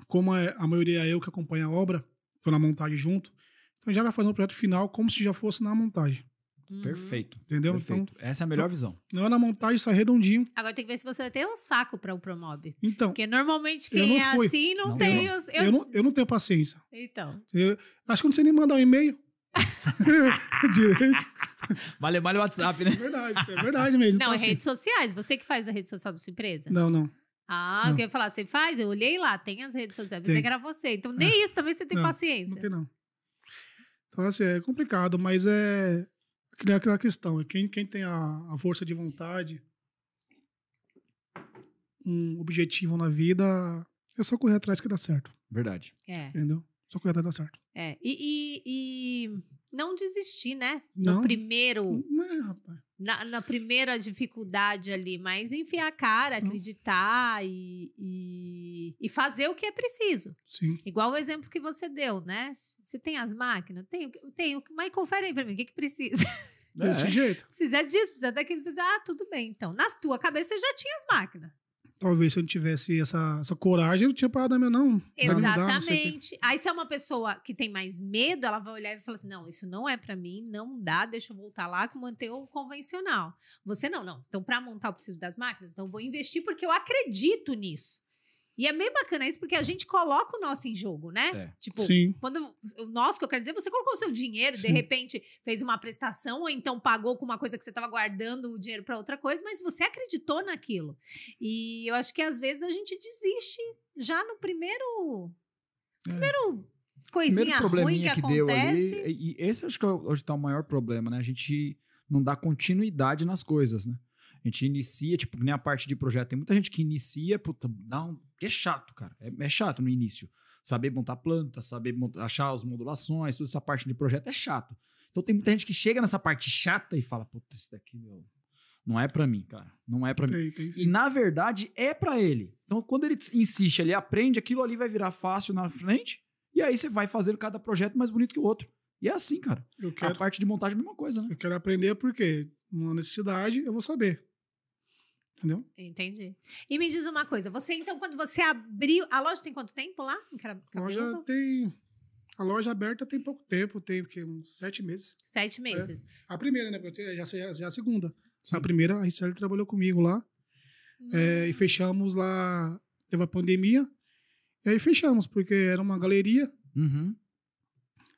[SPEAKER 3] como é, a maioria é eu que acompanho a obra, estou na montagem junto, então já vai fazer um projeto final como se já fosse na montagem. Hum. Perfeito. Entendeu? Perfeito. Então, Essa é a melhor visão. Não é na montagem, sai redondinho.
[SPEAKER 2] Agora tem que ver se você tem um saco para o Promob. Então. Porque normalmente quem é fui. assim não, não tem. Eu, os, eu... Eu, não,
[SPEAKER 3] eu não tenho paciência. Então. Eu, acho que eu não sei nem mandar um e-mail. Direito. Vale, vale o WhatsApp,
[SPEAKER 1] né?
[SPEAKER 2] É verdade, é verdade mesmo. Não, então, é assim redes sociais. Você que faz a rede social da sua empresa? Não, não. Ah, não. eu ia falar, você faz? Eu olhei lá, tem as redes sociais. Você era você. Então, é. nem é. isso também você tem não, paciência.
[SPEAKER 3] Não tem, não. Então, assim, é complicado, mas é aquela, aquela questão. É quem, quem tem a, a força de vontade, um objetivo na vida, é só correr atrás que dá certo. Verdade. É. Entendeu? Só cuidar dar certo.
[SPEAKER 2] É. E, e, e, não desistir, né? No não. primeiro. Não é, rapaz. Na, na, primeira dificuldade ali, mas enfiar a cara, acreditar e, e, e, fazer o que é preciso. Sim. Igual o exemplo que você deu, né? Você tem as máquinas? Tenho, tenho. Mas confere aí pra mim, o que, que precisa? Desse é. jeito. Precisa disso, precisa daquilo. Precisa... Ah, tudo bem, então. Na tua cabeça você já tinha as máquinas.
[SPEAKER 3] Talvez se eu não tivesse essa, essa coragem, eu não tinha parado minha, não. Exatamente.
[SPEAKER 2] Dar, não Aí se é uma pessoa que tem mais medo, ela vai olhar e falar assim: não, isso não é para mim, não dá, deixa eu voltar lá com manter o convencional. Você não, não. Então, para montar, eu preciso das máquinas, então eu vou investir porque eu acredito nisso. E é meio bacana isso, porque a gente coloca o nosso em jogo, né? É. Tipo, Sim. quando o nosso, que eu quero dizer, você colocou o seu dinheiro, Sim. de repente fez uma prestação, ou então pagou com uma coisa que você estava guardando o dinheiro para outra coisa, mas você acreditou naquilo. E eu acho que às vezes a gente desiste já no primeiro. É. Primeiro. É. Coisinha Primeiro probleminha ruim que, que deu ali,
[SPEAKER 1] e esse acho que é hoje está o maior problema, né? A gente não dá continuidade nas coisas, né? A gente inicia, tipo, nem a parte de projeto. Tem muita gente que inicia, puta, dá um, é chato, cara. É, é chato no início. Saber montar planta, saber montar, achar as modulações, toda essa parte de projeto é chato. Então tem muita gente que chega nessa parte chata e fala, puta, isso daqui, meu, não é para mim, cara. Não é para mim. Tem, e na verdade é para ele. Então quando ele insiste, ele aprende, aquilo ali vai virar fácil na frente. E aí você vai
[SPEAKER 3] fazendo cada projeto mais bonito que o outro. E é assim, cara. Quero, a parte de montagem é a mesma coisa, né? Eu quero aprender porque, numa necessidade, eu vou saber. Entendeu?
[SPEAKER 2] Entendi. E me diz uma coisa, você então, quando você abriu. A loja tem quanto tempo lá? A loja
[SPEAKER 3] tem. A loja aberta tem pouco tempo, tem que, uns sete meses. Sete meses. É. A primeira, né? Porque já, já, já é a segunda. Sim. A primeira, a Ricele trabalhou comigo lá. Hum. É, e hum. fechamos lá. Teve a pandemia. E aí fechamos, porque era uma galeria. Uhum.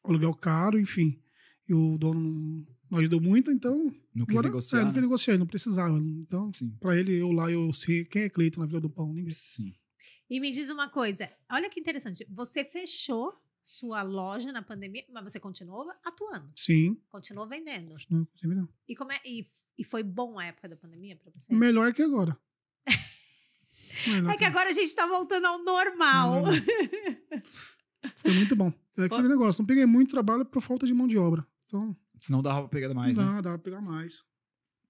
[SPEAKER 3] Aluguel caro, enfim. E o dono não ajudou muito, então. Não quis agora, é, negociar. É, não quis né? negociar, não precisava. Então, Sim. pra ele, eu lá, eu sei quem é Cleiton na vida do Pão, ninguém. Sim.
[SPEAKER 2] E me diz uma coisa: olha que interessante. Você fechou sua loja na pandemia, mas você continuou atuando. Sim. Continuou vendendo. Não, não. E, como é, e, e foi bom a época da pandemia pra você?
[SPEAKER 3] Melhor que agora.
[SPEAKER 2] Melhor é que, que agora a gente tá voltando ao normal.
[SPEAKER 3] Foi muito bom. É aquele negócio, não peguei muito trabalho por falta de mão de obra. Então, Senão dava pra pegar mais, né? não
[SPEAKER 2] né? dava pra pegar mais.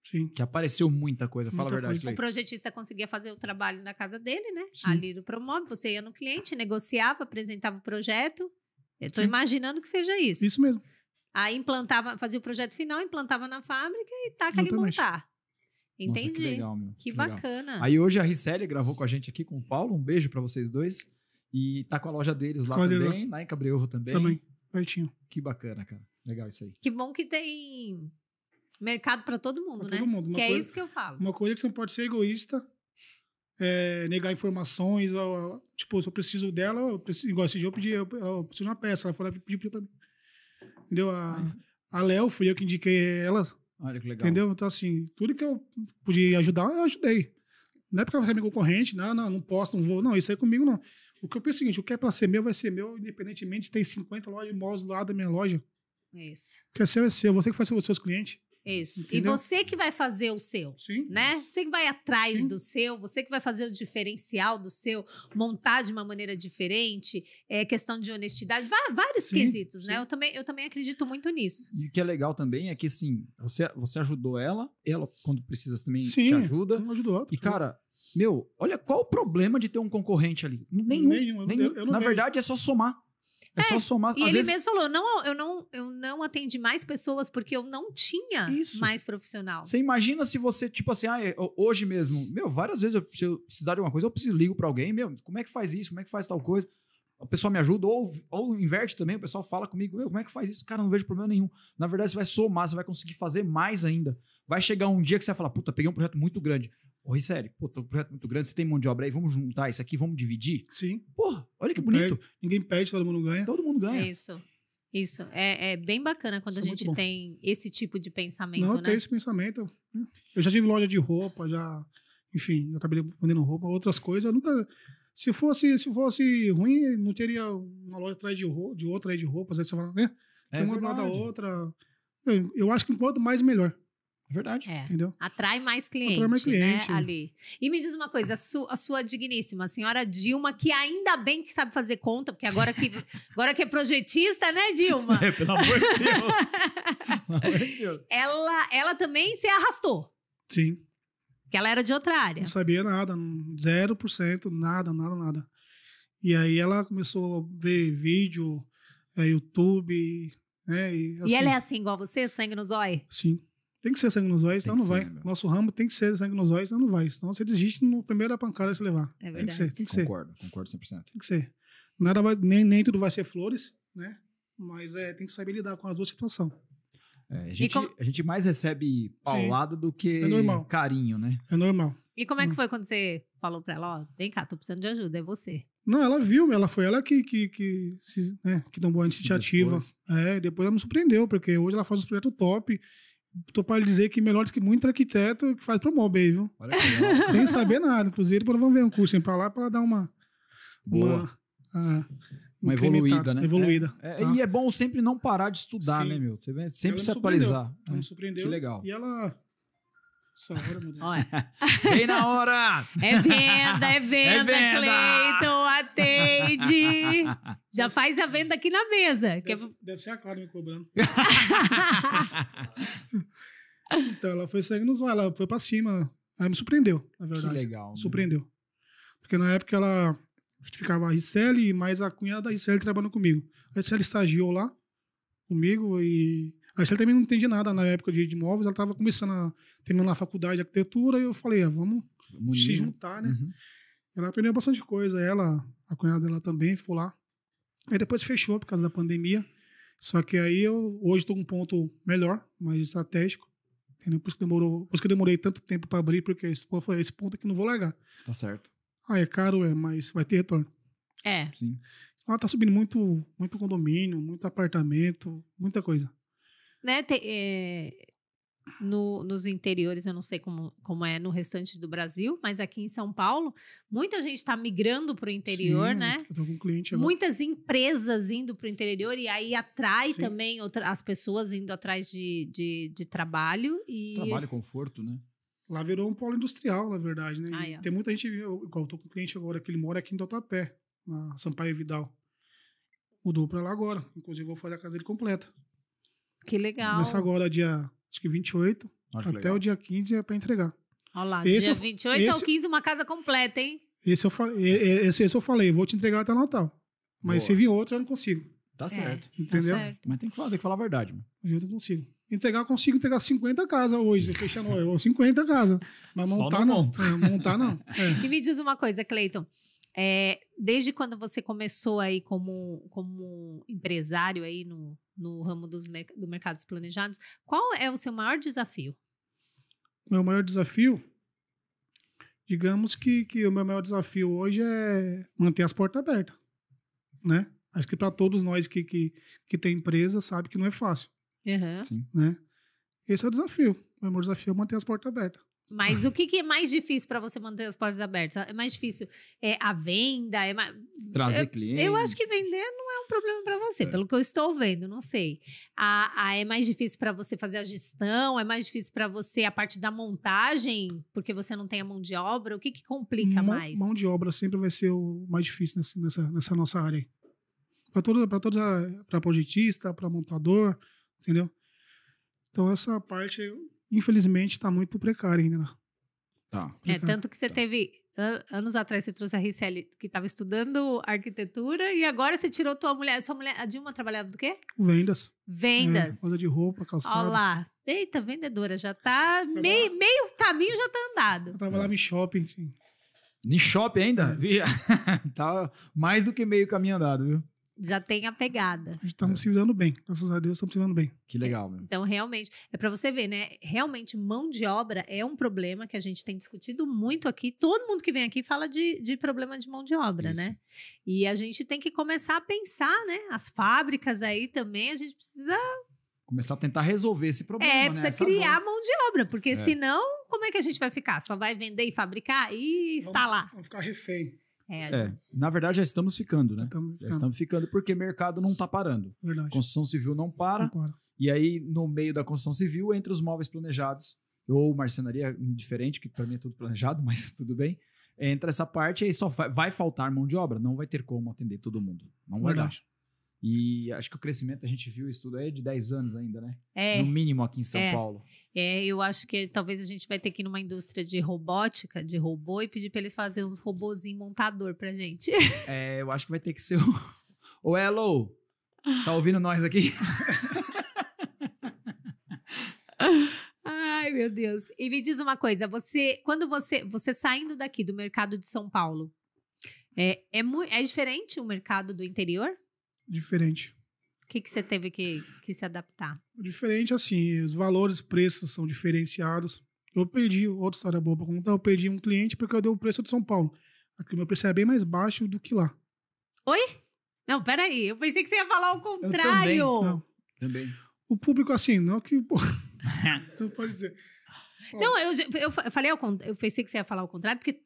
[SPEAKER 1] Sim. Que apareceu muita coisa, muita fala a verdade, coisa. O
[SPEAKER 2] projetista conseguia fazer o trabalho na casa dele, né? Sim. Ali do Promove, você ia no cliente, negociava, apresentava o projeto. Eu tô Sim. imaginando que seja isso. Isso mesmo. Aí implantava, fazia o projeto final, implantava na fábrica e taca ali montar. Entendi. Nossa, que legal, meu. Que, que bacana. Legal. Aí
[SPEAKER 1] hoje a Ricelli gravou com a gente aqui com o Paulo. Um beijo para vocês dois. E tá com a loja deles lá também, lá. em Cabreúva também. Também,
[SPEAKER 3] pertinho. Que bacana, cara. Legal isso aí.
[SPEAKER 2] Que bom que tem mercado para todo mundo, pra né? Todo mundo. que é coisa, é isso que eu falo.
[SPEAKER 3] Uma coisa que você não pode ser egoísta, é, negar informações, ou, tipo, se eu preciso dela, eu preciso, igual esse dia eu pedi, eu, eu preciso de uma peça, ela falou, pediu pra mim. Entendeu? A, a Léo, fui eu que indiquei ela. Olha que legal. Entendeu? Então, assim, tudo que eu podia ajudar, eu ajudei. Não é porque você é minha concorrente, não, não, não posso, não vou, não, isso aí é comigo não. O que eu penso é o seguinte, o que é pra ser meu, vai ser meu, independentemente se tem 50 lojas, de do lado da minha loja. Isso. Porque é seu é seu, você que faz os seus clientes. Isso. Entendeu? E
[SPEAKER 2] você que vai fazer o seu, Sim. né? Você que vai atrás Sim. do seu, você que vai fazer o diferencial do seu, montar de uma maneira diferente, é questão de honestidade, vários Sim. quesitos, né? Sim. né? Eu também, eu também acredito muito nisso.
[SPEAKER 1] E o que é legal também é que, assim, você, você ajudou ela, ela, quando precisa, também te ajuda. Sim, ajudou. E, cara, meu, olha qual o problema de ter um concorrente ali. Nenhum. nenhum, nenhum. Eu, eu na vejo. verdade, é só somar. É, é só é, somar. E Às ele vezes... mesmo
[SPEAKER 2] falou: não, eu, não, eu não atendi mais pessoas porque eu não tinha Isso. mais profissional. Você
[SPEAKER 1] imagina se você, tipo assim, ah, é, hoje mesmo, meu, várias vezes eu, se eu precisar de uma coisa, eu preciso ligo para alguém, meu, como é que faz isso? Como é que faz tal coisa? o pessoal me ajuda, ou, ou inverte também, o pessoal fala comigo, meu, como é que faz isso? Cara, não vejo problema nenhum. Na verdade, você vai somar, você vai conseguir fazer mais ainda. Vai chegar um dia que você vai falar, puta, peguei um projeto muito grande. Ô, Ricério, pô, tô um projeto muito grande, você tem mão de obra aí, vamos juntar isso aqui, vamos dividir? Sim. Porra, olha que bonito. ninguém pede, todo mundo ganha. Todo mundo ganha.
[SPEAKER 2] Isso. Isso. É, é bem bacana quando isso a é gente é tem esse tipo de pensamento, Não, né? tenho esse
[SPEAKER 3] pensamento. Eu já tive loja de roupa, já. Enfim, eu trabalhei vendendo roupa, outras coisas. Eu nunca. Se fosse, se fosse ruim, não teria uma loja atrás de, roupa, de outra aí de roupas. Aí você fala, né? É tem é uma verdade. da outra. Eu, eu acho que quanto mais, melhor.
[SPEAKER 2] Verdade, é. entendeu? Atrai mais clientes, Atrai mais clientes, né, ali. E me diz uma coisa, a, su, a, sua digníssima, a senhora Dilma, que ainda bem que sabe fazer conta, porque agora que, agora que é projetista, né, Dilma?
[SPEAKER 3] É, pelo amor de Deus.
[SPEAKER 2] amor de Deus. Ela, ela também se arrastou. Sim. Que ela era de outra área. Não
[SPEAKER 3] sabia nada, 0%, nada, nada, nada. E aí ela começou a ver vídeo, é, YouTube, né? E, assim, e ela é assim,
[SPEAKER 2] assim igual você, sangue no zóio?
[SPEAKER 3] Sim. Tem que ser sangue nos olhos, senão não vai. Né, Nosso ramo tem que ser sangue nos olhos, senão não vai. Senão você desiste no primeiro da pancada se levar. É verdade. Tem que ser, tem que concordo, ser. Concordo, concordo 100%. Tem que ser. Nada vai, nem, nem tudo vai ser flores, né? Mas é, tem que saber lidar com as duas situações.
[SPEAKER 1] É, a, gente, com... a gente mais recebe paulada do que é carinho, né? É normal.
[SPEAKER 3] E como é que hum. foi quando você falou pra ela, ó,
[SPEAKER 2] vem cá, tô precisando de ajuda, é você?
[SPEAKER 3] Não, ela viu, ela foi ela que, que, que, se, né, que tomou a iniciativa. Depois. É, depois ela me surpreendeu, porque hoje ela faz uns projetos top tô para dizer que melhor do que muito arquiteto que faz pro aí, viu? Olha que Sem saber nada. Inclusive, para vamos ver um curso para lá para dar uma. Boa. Uma, ah, uma evoluída, né? Evoluída. É, é, tá? e
[SPEAKER 1] é bom sempre não parar de estudar, Sim. né, meu? Sempre ela se atualizar.
[SPEAKER 3] Né? me surpreendeu. Que legal. E ela essa hora, na hora! É venda, é, é
[SPEAKER 2] venda, é venda. Cleiton, atende! Já faz a venda aqui na mesa. Deve, é...
[SPEAKER 3] deve ser a Clara me cobrando. então, ela foi seguindo os ela foi pra cima. Aí me surpreendeu, na verdade. Que legal. Né? Surpreendeu. Porque na época ela ficava a Ricele, mas a cunhada da Ricele trabalhando comigo. A Ricele estagiou lá comigo e mas ela também não entendi nada na época de imóveis, ela estava começando a terminar a faculdade de arquitetura e eu falei, ah, vamos Bonito. se né? juntar, né? Uhum. Ela aprendeu bastante coisa, ela, a cunhada dela também ficou lá. Aí depois fechou por causa da pandemia. Só que aí eu hoje estou um ponto melhor, mais estratégico. Entendeu? Por isso que, demorou, por isso que eu demorei tanto tempo para abrir, porque esse, esse ponto aqui não vou largar. Tá certo. Ah, é caro, é, mas vai ter retorno. É. Sim. Ela tá subindo muito, muito condomínio, muito apartamento, muita coisa
[SPEAKER 2] né? Te, é, no, nos interiores, eu não sei como, como é no restante do Brasil, mas aqui em São Paulo, muita gente está migrando para o interior, Sim, né?
[SPEAKER 3] Tipo, com cliente
[SPEAKER 2] Muitas empresas indo para o interior e aí atrai Sim. também outra, as pessoas indo atrás de, de, de trabalho e.
[SPEAKER 3] Trabalho, conforto, né? Lá virou um polo industrial, na verdade, né? Ah, é. Tem muita gente, eu, igual eu tô com um cliente agora, que ele mora aqui em Tatuapé, na Sampaio Vidal. Mudou para lá agora. Inclusive, vou fazer a casa dele completa. Que legal. Começa agora, dia acho que 28. Olha até que o dia 15 é para entregar. Olha
[SPEAKER 2] lá, esse dia eu, 28 esse, ao 15, uma casa completa, hein?
[SPEAKER 3] Esse eu, esse, esse eu falei, vou te entregar até Natal. Mas Boa. se vir outro, eu não consigo. Tá é, certo. É, entendeu? Tá certo. Mas tem que falar, tem que falar a verdade, mano. Eu não consigo. Entregar, consigo entregar 50 casas hoje, fechando eu, 50 casas. Mas montar não. não. É, montar não.
[SPEAKER 2] É. E me diz uma coisa, Cleiton. É, desde quando você começou aí como, como empresário aí no, no ramo dos do mercados planejados. Qual é o seu maior desafio?
[SPEAKER 3] Meu maior desafio? Digamos que, que o meu maior desafio hoje é manter as portas abertas, né? Acho que para todos nós que, que, que tem empresa sabe que não é fácil, uhum. né? Esse é o desafio. O meu maior desafio é manter as portas abertas.
[SPEAKER 2] Mas ah. o que, que é mais difícil para você manter as portas abertas? É mais difícil é a venda? É mais...
[SPEAKER 1] Trazer cliente? Eu
[SPEAKER 2] acho que vender não é um problema para você, é. pelo que eu estou vendo, não sei. A, a é mais difícil para você fazer a gestão? É mais difícil para você a parte da montagem, porque você não tem a mão de obra? O que, que complica mão, mais? Mão de
[SPEAKER 3] obra sempre vai ser o mais difícil nessa, nessa nossa área. Para toda, para todos, para projetista, para montador, entendeu? Então essa parte infelizmente, está muito precário ainda. Tá. É, tanto
[SPEAKER 2] que você tá. teve. anos atrás você trouxe a Ricele, que estava estudando arquitetura, e agora você tirou tua mulher. Sua mulher, a Dilma trabalhava do quê?
[SPEAKER 3] Vendas. Vendas. É, coisa de roupa, calçados. Olha lá.
[SPEAKER 2] Eita, vendedora, já tá. Meio, meio caminho já tá andado. Eu trabalhava é.
[SPEAKER 1] em shopping, Em shopping ainda? É. tá mais do que meio caminho andado, viu?
[SPEAKER 2] já tem a pegada.
[SPEAKER 3] Estamos é. se dando bem, graças a Deus estamos se dando bem. Que legal, meu.
[SPEAKER 2] Então, realmente, é para você ver, né? Realmente, mão de obra é um problema que a gente tem discutido muito aqui. Todo mundo que vem aqui fala de, de problema de mão de obra, né? Isso. né? E a gente tem que começar a pensar, né? As fábricas aí também, a gente precisa
[SPEAKER 1] começar a tentar resolver esse problema. É, né, precisa né? criar
[SPEAKER 2] dor. mão de obra, porque é. senão, como é que a gente vai ficar? Só vai vender e fabricar e instalar. Vamos, vamos ficar refém.
[SPEAKER 3] É, é gente...
[SPEAKER 1] Na verdade, já estamos ficando, né? Estamos ficando. Já estamos ficando porque mercado não está parando. Verdade. Construção civil não para, não para. E aí, no meio da construção civil, entre os móveis planejados, ou marcenaria diferente, que para mim é tudo planejado, mas tudo bem. Entra essa parte e só vai, vai, faltar mão de obra, não vai ter como atender todo mundo. Não verdade. vai dar. E acho que o crescimento, a gente viu isso tudo aí, é de 10 anos ainda, né? É, no mínimo aqui em São é, Paulo.
[SPEAKER 2] É, eu acho que talvez a gente vai ter que ir numa indústria de robótica, de robô, e pedir para eles fazerem uns robôzinhos montador pra gente.
[SPEAKER 1] É, eu acho que vai ter que ser o... O Hello, tá ouvindo nós aqui?
[SPEAKER 2] Ai, meu Deus. E me diz uma coisa, você, quando você, você saindo daqui do mercado de São Paulo, é, é, é diferente o mercado do interior?
[SPEAKER 3] diferente.
[SPEAKER 2] O que, que você teve que, que se adaptar?
[SPEAKER 3] Diferente, assim, os valores, preços são diferenciados. Eu perdi, outra história boa para contar, eu perdi um cliente porque eu dei o preço de São Paulo. Aqui o meu preço é bem mais baixo do que lá.
[SPEAKER 2] Oi? Não, peraí, eu pensei que você ia falar o contrário. Eu também. Não.
[SPEAKER 3] também. O público, assim, não que...
[SPEAKER 2] não pode dizer. Não, eu, eu, falei, eu pensei que você ia falar o contrário, porque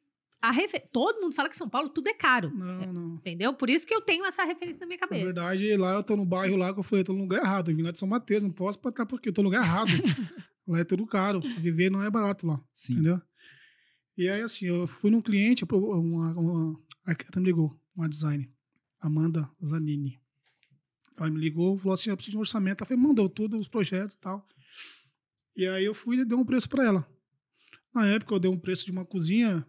[SPEAKER 2] Refer... Todo mundo fala
[SPEAKER 3] que São Paulo tudo é caro. Não, é, não.
[SPEAKER 2] Entendeu? Por isso que eu tenho essa referência na minha cabeça.
[SPEAKER 3] Na verdade, lá eu tô no bairro lá que eu falei, eu tô no lugar errado. Eu vim lá de São Mateus, não posso estar porque eu tô no lugar errado. lá é tudo caro. Viver não é barato lá. Sim. Entendeu? E aí, assim, eu fui num cliente, uma, uma arquiteta me ligou, uma design, Amanda Zanini. Ela me ligou, falou assim: eu preciso de um orçamento. Ela falou, mandou todos os projetos e tal. E aí eu fui e dei um preço para ela. Na época eu dei um preço de uma cozinha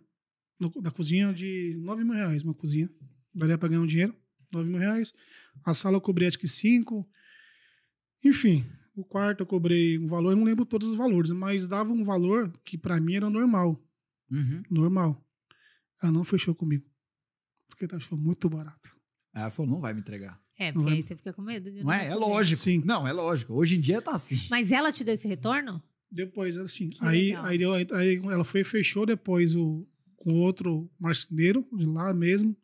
[SPEAKER 3] no, da cozinha de 9 mil reais, uma cozinha. Daria para ganhar um dinheiro, 9 mil reais. A sala eu cobrei acho que 5. Enfim, o quarto eu cobrei um valor, eu não lembro todos os valores, mas dava um valor que para mim era normal. Uhum. Normal. Ela não fechou comigo. Porque achou muito barato.
[SPEAKER 1] Ela falou, não vai me entregar. É, porque aí você fica com medo de não, é? não é? É lógico. Sim. Não, é lógico. Hoje em dia tá assim.
[SPEAKER 2] Mas ela te deu esse retorno? Depois, assim.
[SPEAKER 3] aí, aí, deu, aí ela foi fechou depois o, com outro marceneiro de lá mesmo.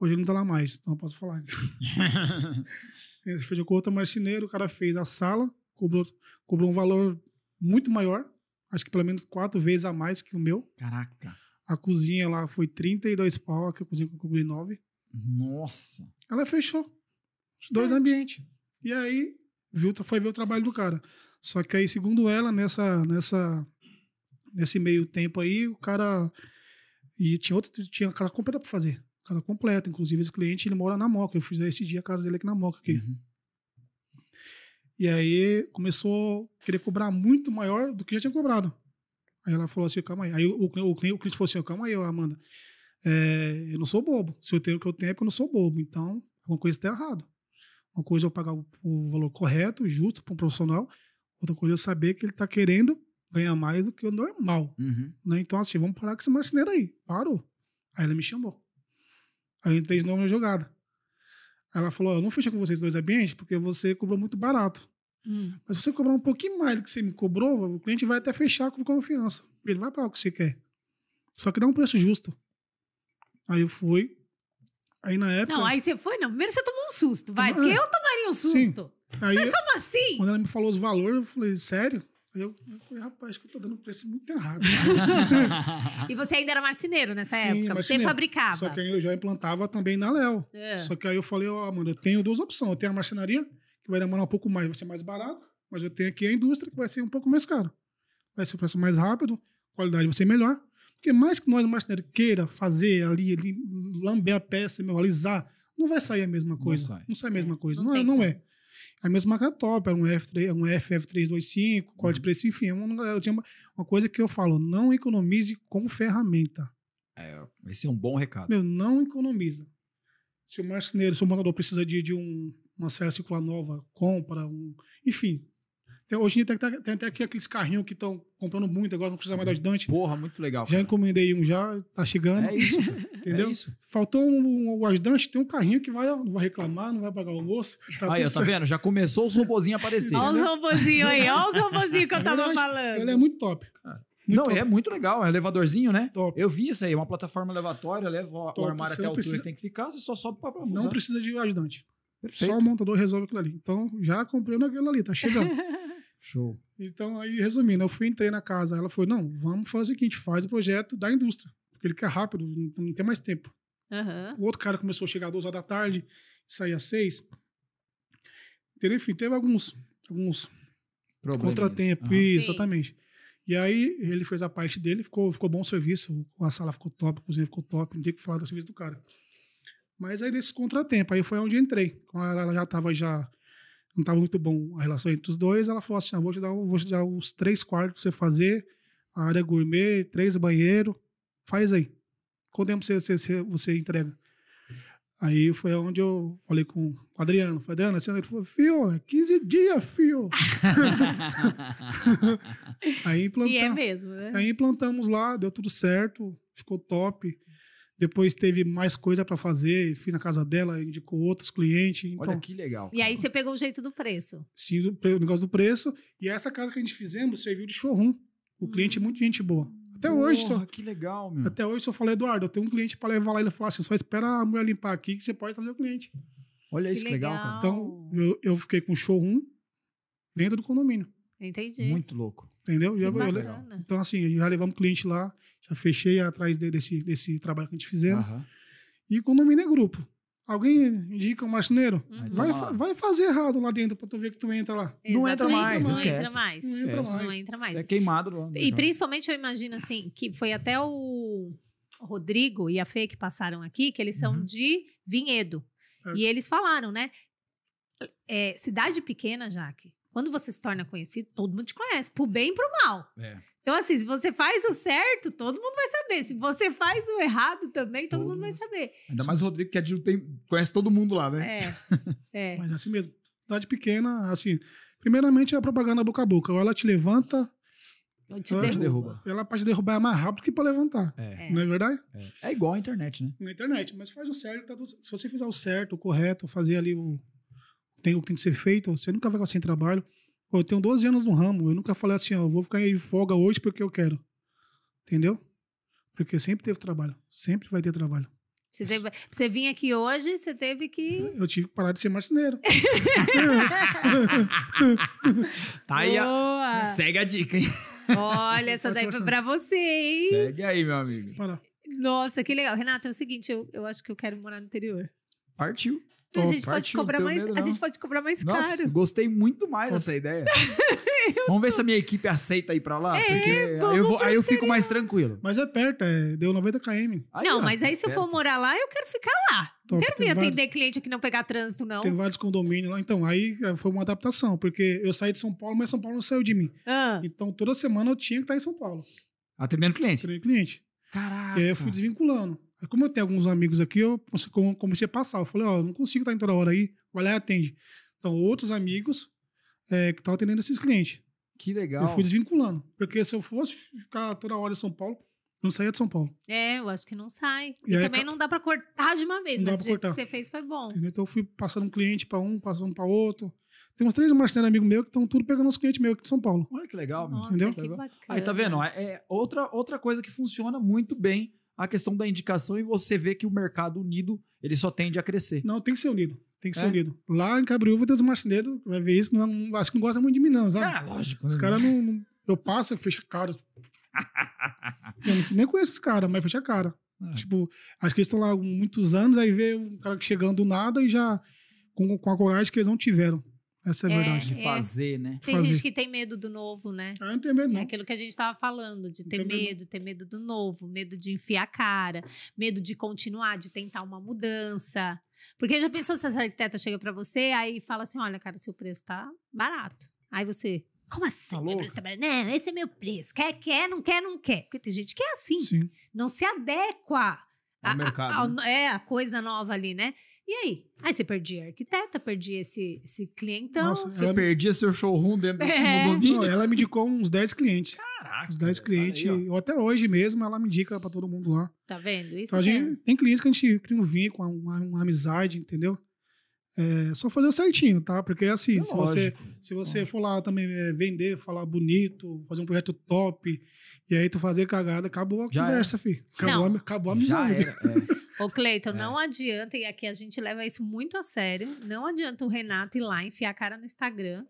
[SPEAKER 3] Hoje ele não tá lá mais, então eu posso falar. Então. ele fez com outro marceneiro, o cara fez a sala, cobrou, cobrou um valor muito maior, acho que pelo menos quatro vezes a mais que o meu. Caraca. A cozinha lá foi 32 pau, a que eu cozinha que eu cobri 9. Nossa. Ela fechou. Os dois é. ambientes. E aí, viu, foi ver o trabalho do cara. Só que aí, segundo ela, nessa, nessa, nesse meio tempo aí, o cara e tinha outro, tinha casa completa para fazer. Casa completa. Inclusive, esse cliente ele mora na Moca. Eu fiz esse dia a casa dele aqui na Moca. Aqui. Uhum. E aí começou a querer cobrar muito maior do que já tinha cobrado. Aí ela falou assim: calma aí. Aí o, o, o cliente falou assim: calma aí, Amanda. É, eu não sou bobo. Se eu tenho o que eu tenho, é porque eu não sou bobo. Então, alguma coisa está errada. Uma coisa é eu pagar o, o valor correto, justo para um profissional. Outra coisa é eu saber que ele está querendo ganha mais do que o normal. Uhum. Né? Então, assim, vamos parar com esse marceneiro aí. Parou. Aí ela me chamou. Aí eu entrei de novo na jogada. Aí ela falou: eu não fechei com vocês dois ambientes porque você cobrou muito barato. Hum. Mas se você cobrar um pouquinho mais do que você me cobrou, o cliente vai até fechar com confiança. Ele vai pagar o que você quer. Só que dá um preço justo. Aí eu fui. Aí na época. Não, aí você foi, não. Primeiro você tomou um susto, vai. Porque eu tomaria um susto. Sim. Aí, Mas como assim? Quando ela me falou os valores, eu falei, sério? Eu, eu falei, rapaz,
[SPEAKER 2] que eu tô dando preço muito errado. Né? e você ainda era marceneiro nessa Sim, época? Marceneiro. Você fabricava. Só que aí
[SPEAKER 3] eu já implantava também na Léo. É. Só que aí eu falei, ó, oh, mano, eu tenho duas opções. Eu tenho a marcenaria, que vai demorar um pouco mais, vai ser mais barato. Mas eu tenho aqui a indústria, que vai ser um pouco mais caro. Vai ser o preço mais rápido, qualidade vai ser melhor. Porque mais que nós, marceneiro, queira fazer ali, ali lamber a peça, meu, alisar, não vai sair a mesma coisa. Não sai, não sai a mesma é, coisa. Não, não é, Não é. É a mesma máquina top, era é um, F3, é um FF325, uhum. código uhum. de preço, enfim. Eu, eu tinha uma, uma, coisa que eu falo, não economize como ferramenta. É, esse é um bom recado. Meu, não economiza. Se o marceneiro, se o marcador precisa de, de um, uma serra circular nova, compra, um, enfim, hoje em dia tem, tem até aqueles carrinhos que estão comprando muito, agora não precisa mais uhum. da ajudante. Porra, muito legal. Já cara. encomendei um, já tá chegando. É isso. É entendeu? É isso. Faltou um, um, o ajudante, tem um carrinho que vai, não vai reclamar, não vai pagar o almoço. Tá aí, ó, tá
[SPEAKER 1] vendo? Já começou os robozinhos a aparecer. Olha os robozinhos aí, olha os robozinhos que eu tava falando. Ele é muito
[SPEAKER 3] top. Cara.
[SPEAKER 1] Muito não, top. é muito legal, é um elevadorzinho, né? Top. Eu vi isso aí, é uma plataforma elevatória, leva top. o armário você até a altura e que tem
[SPEAKER 3] que ficar, você só sobe para Não precisa de ajudante. Perfeito. Só o montador resolve aquilo ali. Então, já comprei naquilo ali, tá chegando. Show. Então, aí, resumindo, eu fui, entrei na casa. Ela falou: não, vamos fazer o seguinte: faz o projeto da indústria. Porque ele quer rápido, não tem mais tempo. Uhum. O outro cara começou a chegar às 12 horas da tarde, saía às 6. Entendeu? Enfim, teve alguns, alguns
[SPEAKER 1] contratempos. Uhum. exatamente.
[SPEAKER 3] E aí, ele fez a parte dele, ficou, ficou bom o serviço. A sala ficou top, a cozinha ficou top. Não tem que falar do serviço do cara. Mas aí, desse contratempo, aí foi onde entrei. Ela já estava já não estava tá muito bom a relação entre os dois, ela falou assim, ah, vou, te dar, vou te dar os três quartos para você fazer, a área gourmet, três banheiro, faz aí. Quanto tempo você, você, você entrega? Aí foi onde eu falei com o Adriano. Falei, Adriano, assim, ele falou, fio, 15 é dias, fio. aí implantamos. E é mesmo, né? Aí implantamos lá, deu tudo certo, ficou top. Depois teve mais coisa para fazer, fiz na casa dela, indicou outros clientes. Então... Olha que legal. Cara. E aí você pegou o jeito do preço. Sim, o negócio do preço. E essa casa que a gente fizemos serviu de showroom. O hum. cliente é hum. muito gente boa. Até Porra, hoje. Só, que legal, meu. Até hoje eu falei, Eduardo, eu tenho um cliente para levar lá. Ele falou assim: só espera a mulher limpar aqui que você pode trazer o cliente. Olha que isso, legal. legal, cara. Então eu, eu fiquei com showroom dentro do condomínio. Entendi. Muito louco. Entendeu? Eu, eu, então, assim, já levamos cliente lá já fechei atrás desse, desse trabalho que a gente fizeram. Uhum. E condomínio é grupo. Alguém indica um marceneiro? Uhum. Vai, fa vai fazer errado lá dentro pra tu ver que tu entra lá. Exatamente. Não entra mais, não esquece. Entra mais. Não, entra mais. não entra é mais. Você é queimado lá. E principalmente
[SPEAKER 2] eu imagino assim, que foi até o Rodrigo e a Fê que passaram aqui, que eles são uhum. de vinhedo. É. E eles falaram, né? É, cidade pequena, Jaque, quando você se torna conhecido, todo mundo te conhece, pro bem e pro mal. É. Então, assim, se você faz o certo, todo mundo vai saber. Se você faz o errado também, todo, todo mundo vai saber.
[SPEAKER 1] Ainda mais o Rodrigo, que é tem, conhece todo mundo lá, né? É.
[SPEAKER 3] é. Mas é assim mesmo, cidade pequena, assim. Primeiramente, é a propaganda boca a boca. Ou ela te levanta,
[SPEAKER 1] ou te ela, derruba. Ela pode derrubar
[SPEAKER 3] é mais rápido que para levantar. É. é. Não é verdade? É. é. igual à internet, né? Na internet, mas faz o certo. Tá tudo... Se você fizer o certo, o correto, fazer ali o, tem o que tem que ser feito, você nunca vai ficar sem trabalho. eu tenho 12 anos no ramo, eu nunca falei assim, ó, vou ficar em folga hoje porque eu quero. Entendeu? Porque sempre teve trabalho, sempre vai ter trabalho.
[SPEAKER 2] Você, teve, você vinha aqui hoje, você teve que.
[SPEAKER 3] Eu tive que parar de ser marceneiro. tá aí. ó. segue a dica, hein?
[SPEAKER 2] Olha, essa daí foi pra você, hein?
[SPEAKER 1] Segue aí, meu amigo.
[SPEAKER 2] Nossa, que legal. Renato, é o seguinte, eu, eu acho que eu quero morar no interior.
[SPEAKER 1] Partiu. Tô, a, gente pode cobrar mais, medo, a gente pode cobrar mais Nossa, caro. Gostei muito mais dessa ideia. vamos ver se a minha equipe aceita ir pra lá. É, porque aí eu, vou, aí eu fico mais
[SPEAKER 3] tranquilo. Mas é perto, é, deu 90 km. Aí, não, ó, mas aí é se eu for
[SPEAKER 2] morar lá, eu quero ficar lá. Top, não quero vir atender vários, cliente aqui não pegar trânsito, não. Tem
[SPEAKER 3] vários condomínios lá. Então, aí é, foi uma adaptação, porque eu saí de São Paulo, mas São Paulo não saiu de mim. Ah. Então, toda semana eu tinha que estar em São Paulo. Atendendo cliente? Atendendo cliente. Caraca. E aí eu fui desvinculando como eu tenho alguns amigos aqui, eu comecei a passar. Eu falei, ó, oh, não consigo estar em toda hora aí. Vai lá e atende. Então, outros amigos é, que estão atendendo esses clientes. Que legal. Eu fui desvinculando. Porque se eu fosse ficar toda hora em São Paulo, não saía de São Paulo.
[SPEAKER 2] É, eu acho que não sai. E, e aí, também não dá para cortar de uma vez, mas o jeito cortar. que você fez foi bom.
[SPEAKER 3] Entendeu? Então eu fui passando um cliente para um, passando para outro. Tem uns três marcenaria amigos meus que estão tudo pegando os clientes meus aqui de São Paulo. Olha que legal, Nossa, entendeu? Que bacana.
[SPEAKER 1] Aí tá vendo? É, é, outra, outra coisa que funciona muito bem a questão da indicação e você vê que o mercado unido ele só tende a crescer. Não, tem que ser unido. Tem que ser é? unido.
[SPEAKER 3] Lá em Cabriúva tem os marceneiros, vai ver isso, não, acho que não gosta muito de mim, não, sabe? Ah, lógico. Os caras não, não, Eu passo, eu fecho a cara.
[SPEAKER 1] eu
[SPEAKER 3] não, nem conheço os caras, mas fecha a cara. Ah. Tipo, acho que eles estão lá muitos anos, aí vê um cara chegando do nada e já. Com, com a coragem que eles não tiveram. Essa é, é verdade. De é. fazer, né? Tem fazer. gente que
[SPEAKER 2] tem medo do novo, né? Ah, não tem medo, É aquilo que a gente estava falando, de ter medo, medo, ter medo do novo, medo de enfiar a cara, medo de continuar, de tentar uma mudança. Porque já pensou se essa arquiteta chega para você, aí fala assim: olha, cara, seu preço tá barato. Aí você, como assim? Tá meu preço tá barato? Não, esse é meu preço. Quer, quer, não quer, não quer. Porque tem gente que é assim. Sim. Não se adequa. Ao a, mercado. A, né? É, a coisa nova ali, né? E aí? Aí você perdia a arquiteta, perdia esse, esse clientão. Nossa, você ela...
[SPEAKER 3] perdia seu showroom dentro é. do condomínio. ela me indicou uns 10 clientes. Caraca. Uns 10 clientes. Aí, ou até hoje mesmo, ela me indica pra todo mundo lá.
[SPEAKER 2] Tá vendo? Isso então, a é gente,
[SPEAKER 3] tem clientes que a gente cria um vínculo, uma, uma amizade, entendeu? É só fazer certinho, tá? Porque assim, é se você, se você for lá também é, vender, falar bonito, fazer um projeto top, e aí tu fazer cagada, acabou a Já conversa, é. filho. Acabou, acabou a amizade. É.
[SPEAKER 2] Ô, Cleiton, é. não adianta, e aqui a gente leva isso muito a sério, não adianta o Renato ir lá enfiar a cara no Instagram,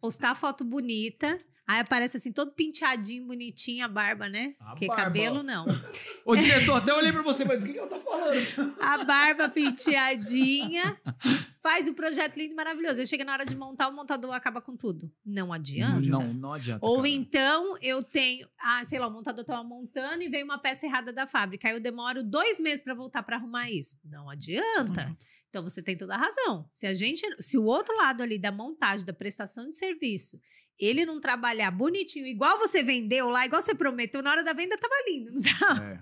[SPEAKER 2] postar foto bonita Aí aparece assim, todo penteadinho, bonitinho, a barba, né? A Porque barba. cabelo não.
[SPEAKER 1] Ô, diretor, até olhei pra você, mas do que, que ela tá
[SPEAKER 2] falando? A barba penteadinha, faz o projeto lindo e maravilhoso. Aí chega na hora de montar, o montador acaba com tudo. Não adianta. Não, não adianta. Ou cara. então eu tenho, ah, sei lá, o montador tava montando e veio uma peça errada da fábrica. Aí eu demoro dois meses para voltar para arrumar isso. Não adianta. Uhum. Então você tem toda a razão. Se a gente, se o outro lado ali da montagem, da prestação de serviço, ele não trabalhar bonitinho, igual você vendeu lá, igual você prometeu, na hora da venda tava lindo, não tava? É.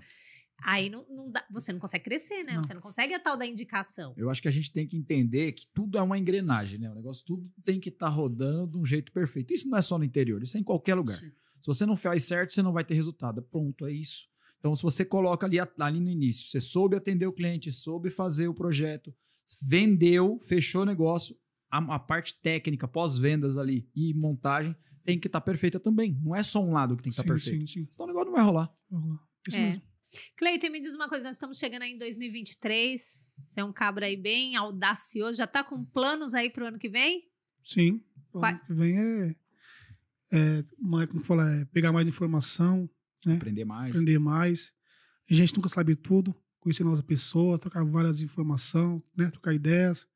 [SPEAKER 2] Aí não, não dá, você não consegue crescer, né? Não. Você não consegue a tal da indicação.
[SPEAKER 1] Eu acho que a gente tem que entender que tudo é uma engrenagem, né? O negócio tudo tem que estar tá rodando de um jeito perfeito. Isso não é só no interior, isso é em qualquer lugar. Sim. Se você não faz certo, você não vai ter resultado. Pronto, é isso. Então, se você coloca ali, ali no início, você soube atender o cliente, soube fazer o projeto, vendeu, fechou o negócio, a, a parte técnica, pós-vendas ali e montagem tem que estar tá perfeita também. Não é só um lado que tem que estar tá perfeito. Sim, sim. Senão o negócio não vai rolar. Isso é. mesmo.
[SPEAKER 2] Cleiton, me diz uma coisa, nós estamos chegando aí em 2023. Você é um cabra aí bem audacioso, já está com planos aí para o ano que vem?
[SPEAKER 3] Sim. O ano que vem é, é uma, é como fala, é pegar mais informação, né? Aprender mais. Aprender mais. A gente nunca sabe tudo, conhecer novas pessoas, trocar várias informações, né? Trocar ideias.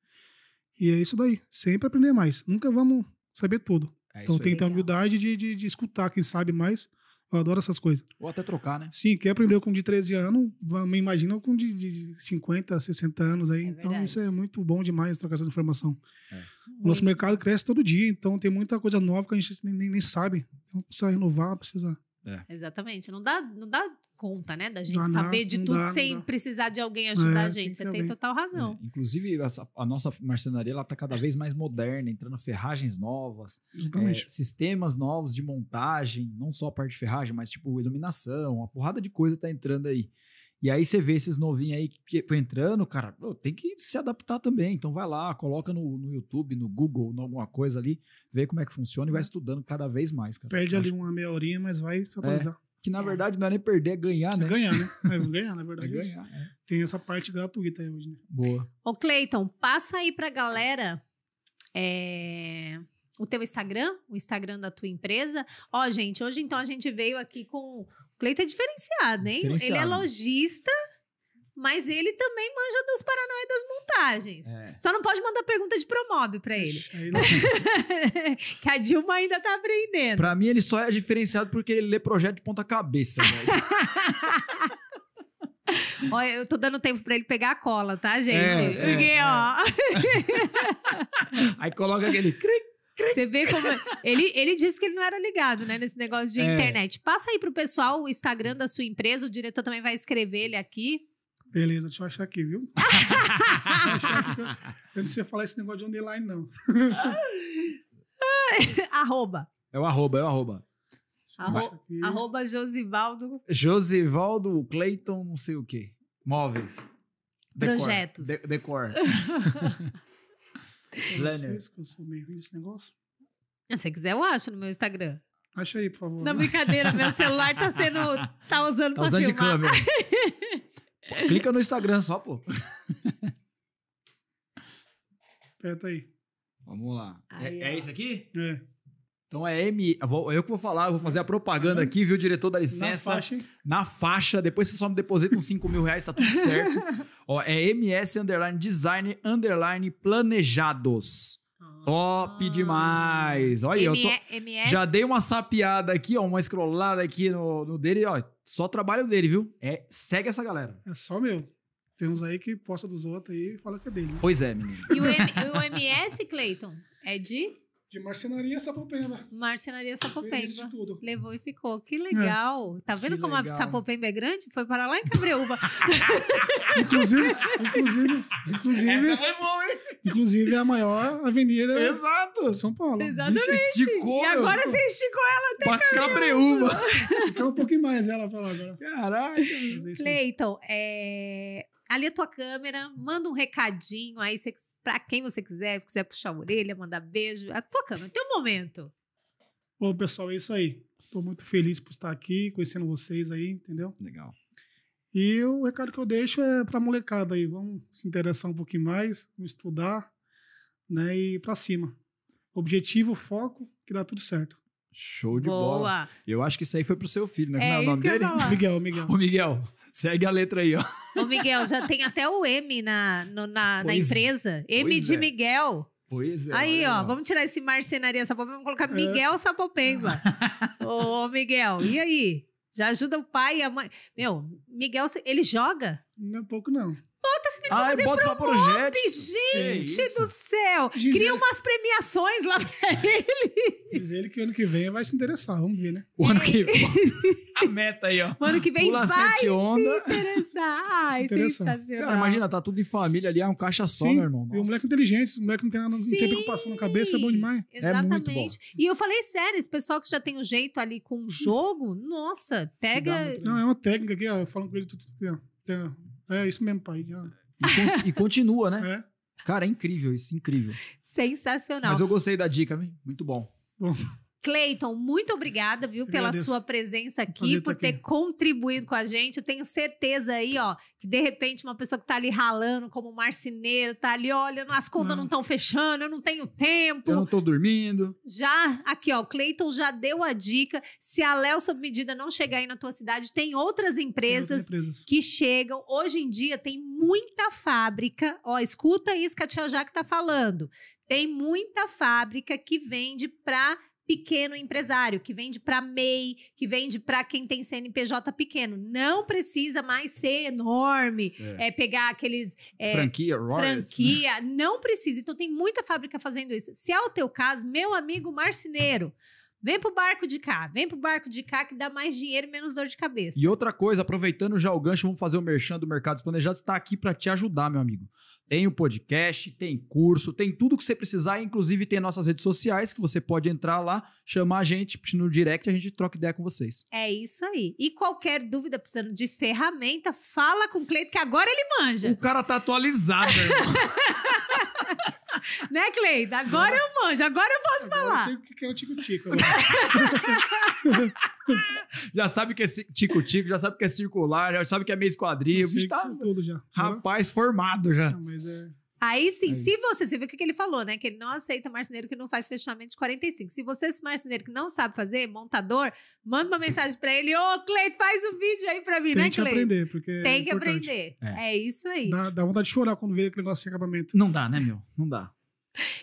[SPEAKER 3] E é isso daí. Sempre aprender mais. Nunca vamos saber tudo. É então tem que ter a humildade de, de, de, escutar quem sabe mais. Eu adoro essas coisas.
[SPEAKER 1] Ou até trocar, né?
[SPEAKER 3] Sim, quem aprendeu com de 13 anos, me imagina com de, de 50, 60 anos aí. É então isso é muito bom demais, trocar essa informação. É. O nosso mercado cresce todo dia, então tem muita coisa nova que a gente nem, nem, nem sabe. Então precisa renovar, precisa
[SPEAKER 1] é.
[SPEAKER 2] Exatamente. Não dá, não dá conta, né, da gente saber não, de não tudo dá, sem precisar de alguém ajudar é, a gente. Você tem total razão.
[SPEAKER 1] É. Inclusive, a, a, nossa marcenaria ela tá cada vez mais moderna, entrando ferragens novas, é, sistemas novos de montagem, não só a parte de ferragem, mas tipo iluminação, uma porrada de coisa está entrando aí. E aí você vê esses novinhos aí que, entrando, cara, tem que se adaptar também. Então vai lá, coloca no, no YouTube, no Google, em alguma coisa ali, vê como é que funciona e vai é. estudando cada vez mais, cara. Perde ali
[SPEAKER 3] uma meia horinha, mas vai se é, atualizar. É, que na é. verdade não é nem perder, é ganhar, né? É ganhar, né? É ganhar, na verdade. É ganhar, é. Tem essa parte gratuita aí hoje, né?
[SPEAKER 1] Boa.
[SPEAKER 2] Ô, Cleiton, passa aí pra galera. É o teu Instagram, o Instagram da tua empresa. Ó, gente, hoje então a gente veio aqui com. O Cleiton é diferenciado, hein? Diferenciado. Ele é lojista. Mas ele também manja dos paranóia das montagens. É. Só não pode mandar pergunta de promob para ele. É que a Dilma ainda tá aprendendo.
[SPEAKER 1] Para mim, ele só é diferenciado porque ele lê projeto de ponta cabeça.
[SPEAKER 2] Olha, eu tô dando tempo pra ele pegar a cola, tá, gente? É, é Porque, é, ó.
[SPEAKER 1] É. Aí coloca
[SPEAKER 3] aquele cric,
[SPEAKER 2] você vê como. É. Ele, ele disse que ele não era ligado, né, nesse negócio de é. internet. Passa aí pro pessoal o Instagram da sua empresa, o diretor também vai escrever ele aqui.
[SPEAKER 3] Beleza, deixa eu achar aqui, viu? eu não você falar esse negócio de underline, não. arroba.
[SPEAKER 1] É o arroba, é o arroba.
[SPEAKER 2] Arroba Josivaldo.
[SPEAKER 1] Josivaldo Cleiton, não sei o quê. Móveis.
[SPEAKER 2] Decor. Projetos. De decor. Planner. Se você quiser, eu acho no meu Instagram. Acha aí, por favor. Não, brincadeira,
[SPEAKER 1] meu celular tá sendo.
[SPEAKER 3] tá usando tá pra usando filmar. de câmera.
[SPEAKER 1] Clica no Instagram só, pô. Aperta aí. Vamos lá. é, é, isso aqui? É. Então é M. É eu que vou falar, eu vou fazer a propaganda uhum. aqui, viu, diretor? da licença. Na faixa. Na faixa. Depois você só me deposita uns 5 mil reais, tá tudo certo. Ó, é MS underline design underline planejados. Ah. Top demais. Olha, eu tô, MS? já dei uma sapiada aqui, ó, uma escrolada aqui no, no dele, ó. Só trabalho dele, viu? É, segue essa galera. É só meu.
[SPEAKER 3] Tem uns aí que posta dos outros aí e fala que é dele. Pois é, menino. E
[SPEAKER 2] o, M, o MS, Cleiton, é de? De marcenaria Sapopemba. Marcenaria Sapopemba. Levou e ficou. Que é. legal. É. Tá vendo que como legal. a Sapopemba é grande? Foi para lá em Cabreúva.
[SPEAKER 3] inclusive, inclusive, inclusive. Essa foi boa, hein? Inclusive é a maior avenida. Exato. De São Paulo. Exatamente. esticou, e agora você
[SPEAKER 1] esticou ela até Cabreúva. Cabreúva.
[SPEAKER 3] Ficar então, um pouquinho mais ela falar agora. Caraca.
[SPEAKER 2] Cleiton, é ali a tua câmera, manda um recadinho aí para pra quem você quiser, quiser puxar a orelha, mandar beijo. A tua câmera, teu momento.
[SPEAKER 3] Bom, pessoal, é isso aí. Estou muito feliz por estar aqui, conhecendo vocês aí, entendeu? Legal. E o recado que eu deixo é para molecada aí, vamos se interessar um pouquinho mais, vamos estudar, né, e para cima. Objetivo, foco, que dá tudo certo.
[SPEAKER 1] Show de Boa. bola. Eu acho que isso aí foi pro seu filho, né? É Não, é o nome dele? Miguel, Miguel. O Miguel. Segue a letra aí, ó.
[SPEAKER 3] Ô, Miguel, já
[SPEAKER 2] tem até o M na, no, na, na, empresa. M de é. Miguel.
[SPEAKER 1] Pois é. Aí,
[SPEAKER 2] ó, ó, vamos tirar esse marcenaria Sapopemba, vamos colocar é. Miguel Sapopemba. ô, ô, Miguel, e aí? Já ajuda o pai e a mãe. Meu, Miguel, ele joga? Não é pouco, não.
[SPEAKER 3] Bota esse menino ah, fazer bota pro gente do céu. Diz Cria ele... umas premiações lá pra ele. Diz ele que ano que vem vai se interessar, vamos ver, né? O ano que vem. a meta aí, ó. O ano que vem Pula vai se interessar. Ai, se Cara, imagina,
[SPEAKER 1] tá tudo em família ali, é um caixa só, Sim, meu irmão. Nossa.
[SPEAKER 3] E o moleque inteligente, o moleque não tem, não tem preocupação na cabeça, é bom demais. Exatamente. É muito bom.
[SPEAKER 2] E eu falei sério, esse pessoal que já tem o um jeito ali com o jogo,
[SPEAKER 3] nossa, pega... Não, é uma técnica aqui, ó, falando com ele tudo, tudo ó. É isso mesmo, pai.
[SPEAKER 1] E, e continua, né? É. Cara, é incrível isso, incrível.
[SPEAKER 3] Sensacional.
[SPEAKER 1] Mas eu gostei da dica, hein? muito bom. Bom.
[SPEAKER 2] Cleiton, muito obrigada, viu, Meu pela Deus. sua presença aqui, por ter aqui. contribuído com a gente. Eu tenho certeza aí, ó, que de repente uma pessoa que tá ali ralando como um marceneiro, tá ali, olha, as contas não estão fechando, eu não tenho tempo. Eu não tô
[SPEAKER 1] dormindo.
[SPEAKER 2] Já, aqui, ó, o Cleiton já deu a dica. Se a Léo Sob Medida não chegar aí na tua cidade, tem outras empresas, tem outras empresas. que chegam. Hoje em dia tem muita fábrica, ó, escuta isso que a Tia Jaque tá falando. Tem muita fábrica que vende para pequeno empresário, que vende para MEI, que vende para quem tem CNPJ pequeno. Não precisa mais ser enorme, é. é pegar aqueles. É, franquia, né? Franquia. Né? Não precisa. Então, tem muita fábrica fazendo isso. Se é o teu caso, meu amigo marceneiro. Vem pro barco de cá, vem pro barco de cá que dá mais dinheiro e menos dor de cabeça.
[SPEAKER 1] E outra coisa, aproveitando já o gancho, vamos fazer o merchan do Mercados Planejados, está aqui para te ajudar, meu amigo. Tem o podcast, tem curso, tem tudo que você precisar, inclusive tem nossas redes sociais que você pode entrar lá, chamar a gente no direct, a gente troca ideia com vocês.
[SPEAKER 2] É isso aí. E qualquer dúvida precisando de ferramenta, fala com o Cleito que agora ele
[SPEAKER 1] manja. O cara tá atualizado, irmão.
[SPEAKER 2] né, Cleida? Agora eu
[SPEAKER 3] manjo, agora eu posso agora falar. Eu sei o que é o tico-tico.
[SPEAKER 1] já sabe que é tico-tico, já sabe que é circular, já sabe que é meio esquadrilho. O tá, tudo já. Né? rapaz formado já. Não, mas
[SPEAKER 3] é...
[SPEAKER 2] Aí sim, hum. se você, você viu o que ele falou, né? Que ele não aceita marceneiro que não faz fechamento de 45. Se você é esse marceneiro que não sabe fazer, montador, manda uma mensagem para ele, ô oh, Cleito, faz um vídeo aí para mim, Tem né, Cleito? Tem que aprender, porque é Tem é que importante. aprender, é.
[SPEAKER 3] é. isso aí. Dá, dá, vontade de chorar quando vê aquele negócio de acabamento. Não dá, né, meu? Não dá.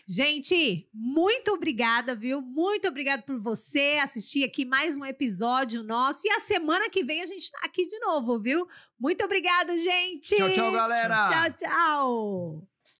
[SPEAKER 2] Gente, muito obrigada, viu? Muito obrigada por você assistir aqui mais um episódio nosso. E a semana que vem a gente tá aqui de novo, viu? Muito obrigada, gente! Tchau, tchau, galera! Tchau, tchau!